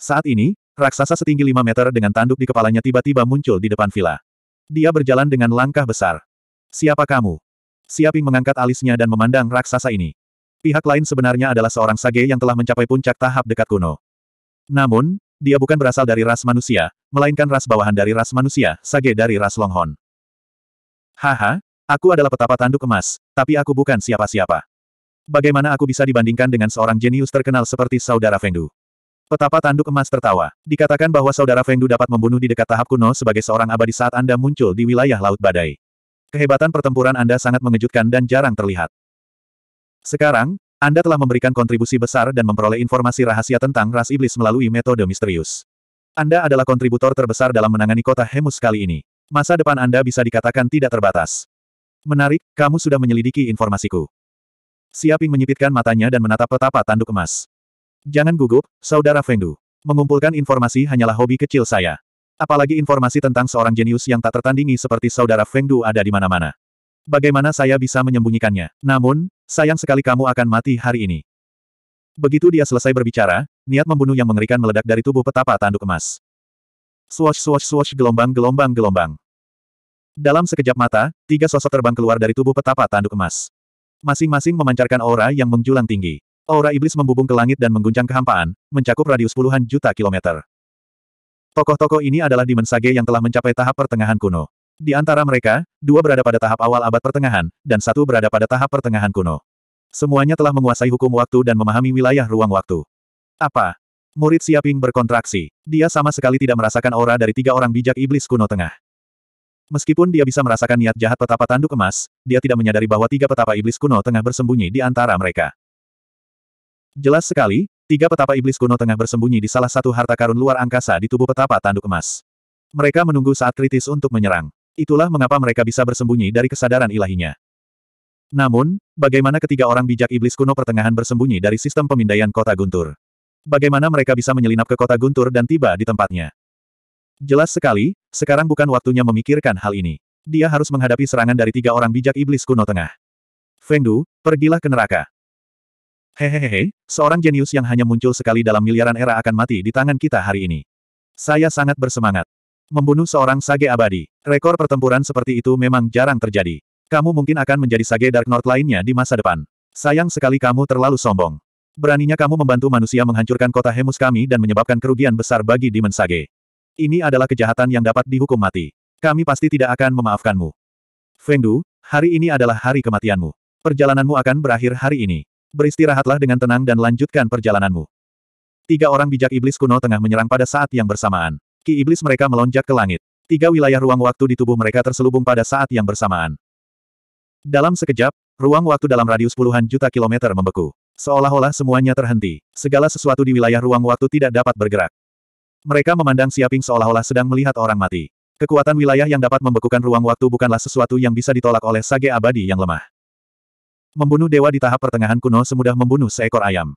Saat ini, raksasa setinggi 5 meter dengan tanduk di kepalanya tiba-tiba muncul di depan villa. Dia berjalan dengan langkah besar. Siapa kamu? Siaping mengangkat alisnya dan memandang raksasa ini. Pihak lain sebenarnya adalah seorang sage yang telah mencapai puncak tahap dekat kuno. Namun, dia bukan berasal dari ras manusia, melainkan ras bawahan dari ras manusia, sage dari ras Longhorn. Haha, aku adalah petapa tanduk emas, tapi aku bukan siapa-siapa. Bagaimana aku bisa dibandingkan dengan seorang jenius terkenal seperti saudara Fengdu? Petapa tanduk emas tertawa. Dikatakan bahwa saudara Fengdu dapat membunuh di dekat tahap kuno sebagai seorang abadi saat Anda muncul di wilayah Laut Badai. Kehebatan pertempuran Anda sangat mengejutkan dan jarang terlihat. Sekarang, Anda telah memberikan kontribusi besar dan memperoleh informasi rahasia tentang ras iblis melalui metode misterius. Anda adalah kontributor terbesar dalam menangani kota Hemus kali ini. Masa depan Anda bisa dikatakan tidak terbatas. Menarik, kamu sudah menyelidiki informasiku. Siaping menyipitkan matanya dan menatap petapa tanduk emas. Jangan gugup, Saudara Fengdu. Mengumpulkan informasi hanyalah hobi kecil saya. Apalagi informasi tentang seorang jenius yang tak tertandingi seperti saudara Feng Du ada di mana-mana. Bagaimana saya bisa menyembunyikannya? Namun, sayang sekali kamu akan mati hari ini. Begitu dia selesai berbicara, niat membunuh yang mengerikan meledak dari tubuh petapa tanduk emas. Swash swash swash gelombang gelombang gelombang. Dalam sekejap mata, tiga sosok terbang keluar dari tubuh petapa tanduk emas. Masing-masing memancarkan aura yang menjulang tinggi. Aura iblis membubung ke langit dan mengguncang kehampaan, mencakup radius puluhan juta kilometer. Tokoh-tokoh ini adalah Demon Sage yang telah mencapai tahap pertengahan kuno. Di antara mereka, dua berada pada tahap awal abad pertengahan, dan satu berada pada tahap pertengahan kuno. Semuanya telah menguasai hukum waktu dan memahami wilayah ruang waktu. Apa? Murid Siaping berkontraksi. Dia sama sekali tidak merasakan aura dari tiga orang bijak iblis kuno tengah. Meskipun dia bisa merasakan niat jahat petapa tanduk emas, dia tidak menyadari bahwa tiga petapa iblis kuno tengah bersembunyi di antara mereka. Jelas sekali, Tiga petapa iblis kuno tengah bersembunyi di salah satu harta karun luar angkasa di tubuh petapa tanduk emas. Mereka menunggu saat kritis untuk menyerang. Itulah mengapa mereka bisa bersembunyi dari kesadaran ilahinya. Namun, bagaimana ketiga orang bijak iblis kuno pertengahan bersembunyi dari sistem pemindaian kota Guntur? Bagaimana mereka bisa menyelinap ke kota Guntur dan tiba di tempatnya? Jelas sekali, sekarang bukan waktunya memikirkan hal ini. Dia harus menghadapi serangan dari tiga orang bijak iblis kuno tengah. Fengdu, pergilah ke neraka. Hehehe, seorang jenius yang hanya muncul sekali dalam miliaran era akan mati di tangan kita hari ini. Saya sangat bersemangat. Membunuh seorang sage abadi. Rekor pertempuran seperti itu memang jarang terjadi. Kamu mungkin akan menjadi sage Dark North lainnya di masa depan. Sayang sekali kamu terlalu sombong. Beraninya kamu membantu manusia menghancurkan kota Hemus kami dan menyebabkan kerugian besar bagi Demon Sage. Ini adalah kejahatan yang dapat dihukum mati. Kami pasti tidak akan memaafkanmu. Fengdu, hari ini adalah hari kematianmu. Perjalananmu akan berakhir hari ini beristirahatlah dengan tenang dan lanjutkan perjalananmu. Tiga orang bijak iblis kuno tengah menyerang pada saat yang bersamaan. Ki iblis mereka melonjak ke langit. Tiga wilayah ruang waktu di tubuh mereka terselubung pada saat yang bersamaan. Dalam sekejap, ruang waktu dalam radius puluhan juta kilometer membeku. Seolah-olah semuanya terhenti. Segala sesuatu di wilayah ruang waktu tidak dapat bergerak. Mereka memandang Siaping seolah-olah sedang melihat orang mati. Kekuatan wilayah yang dapat membekukan ruang waktu bukanlah sesuatu yang bisa ditolak oleh sage abadi yang lemah. Membunuh dewa di tahap pertengahan kuno semudah membunuh seekor ayam.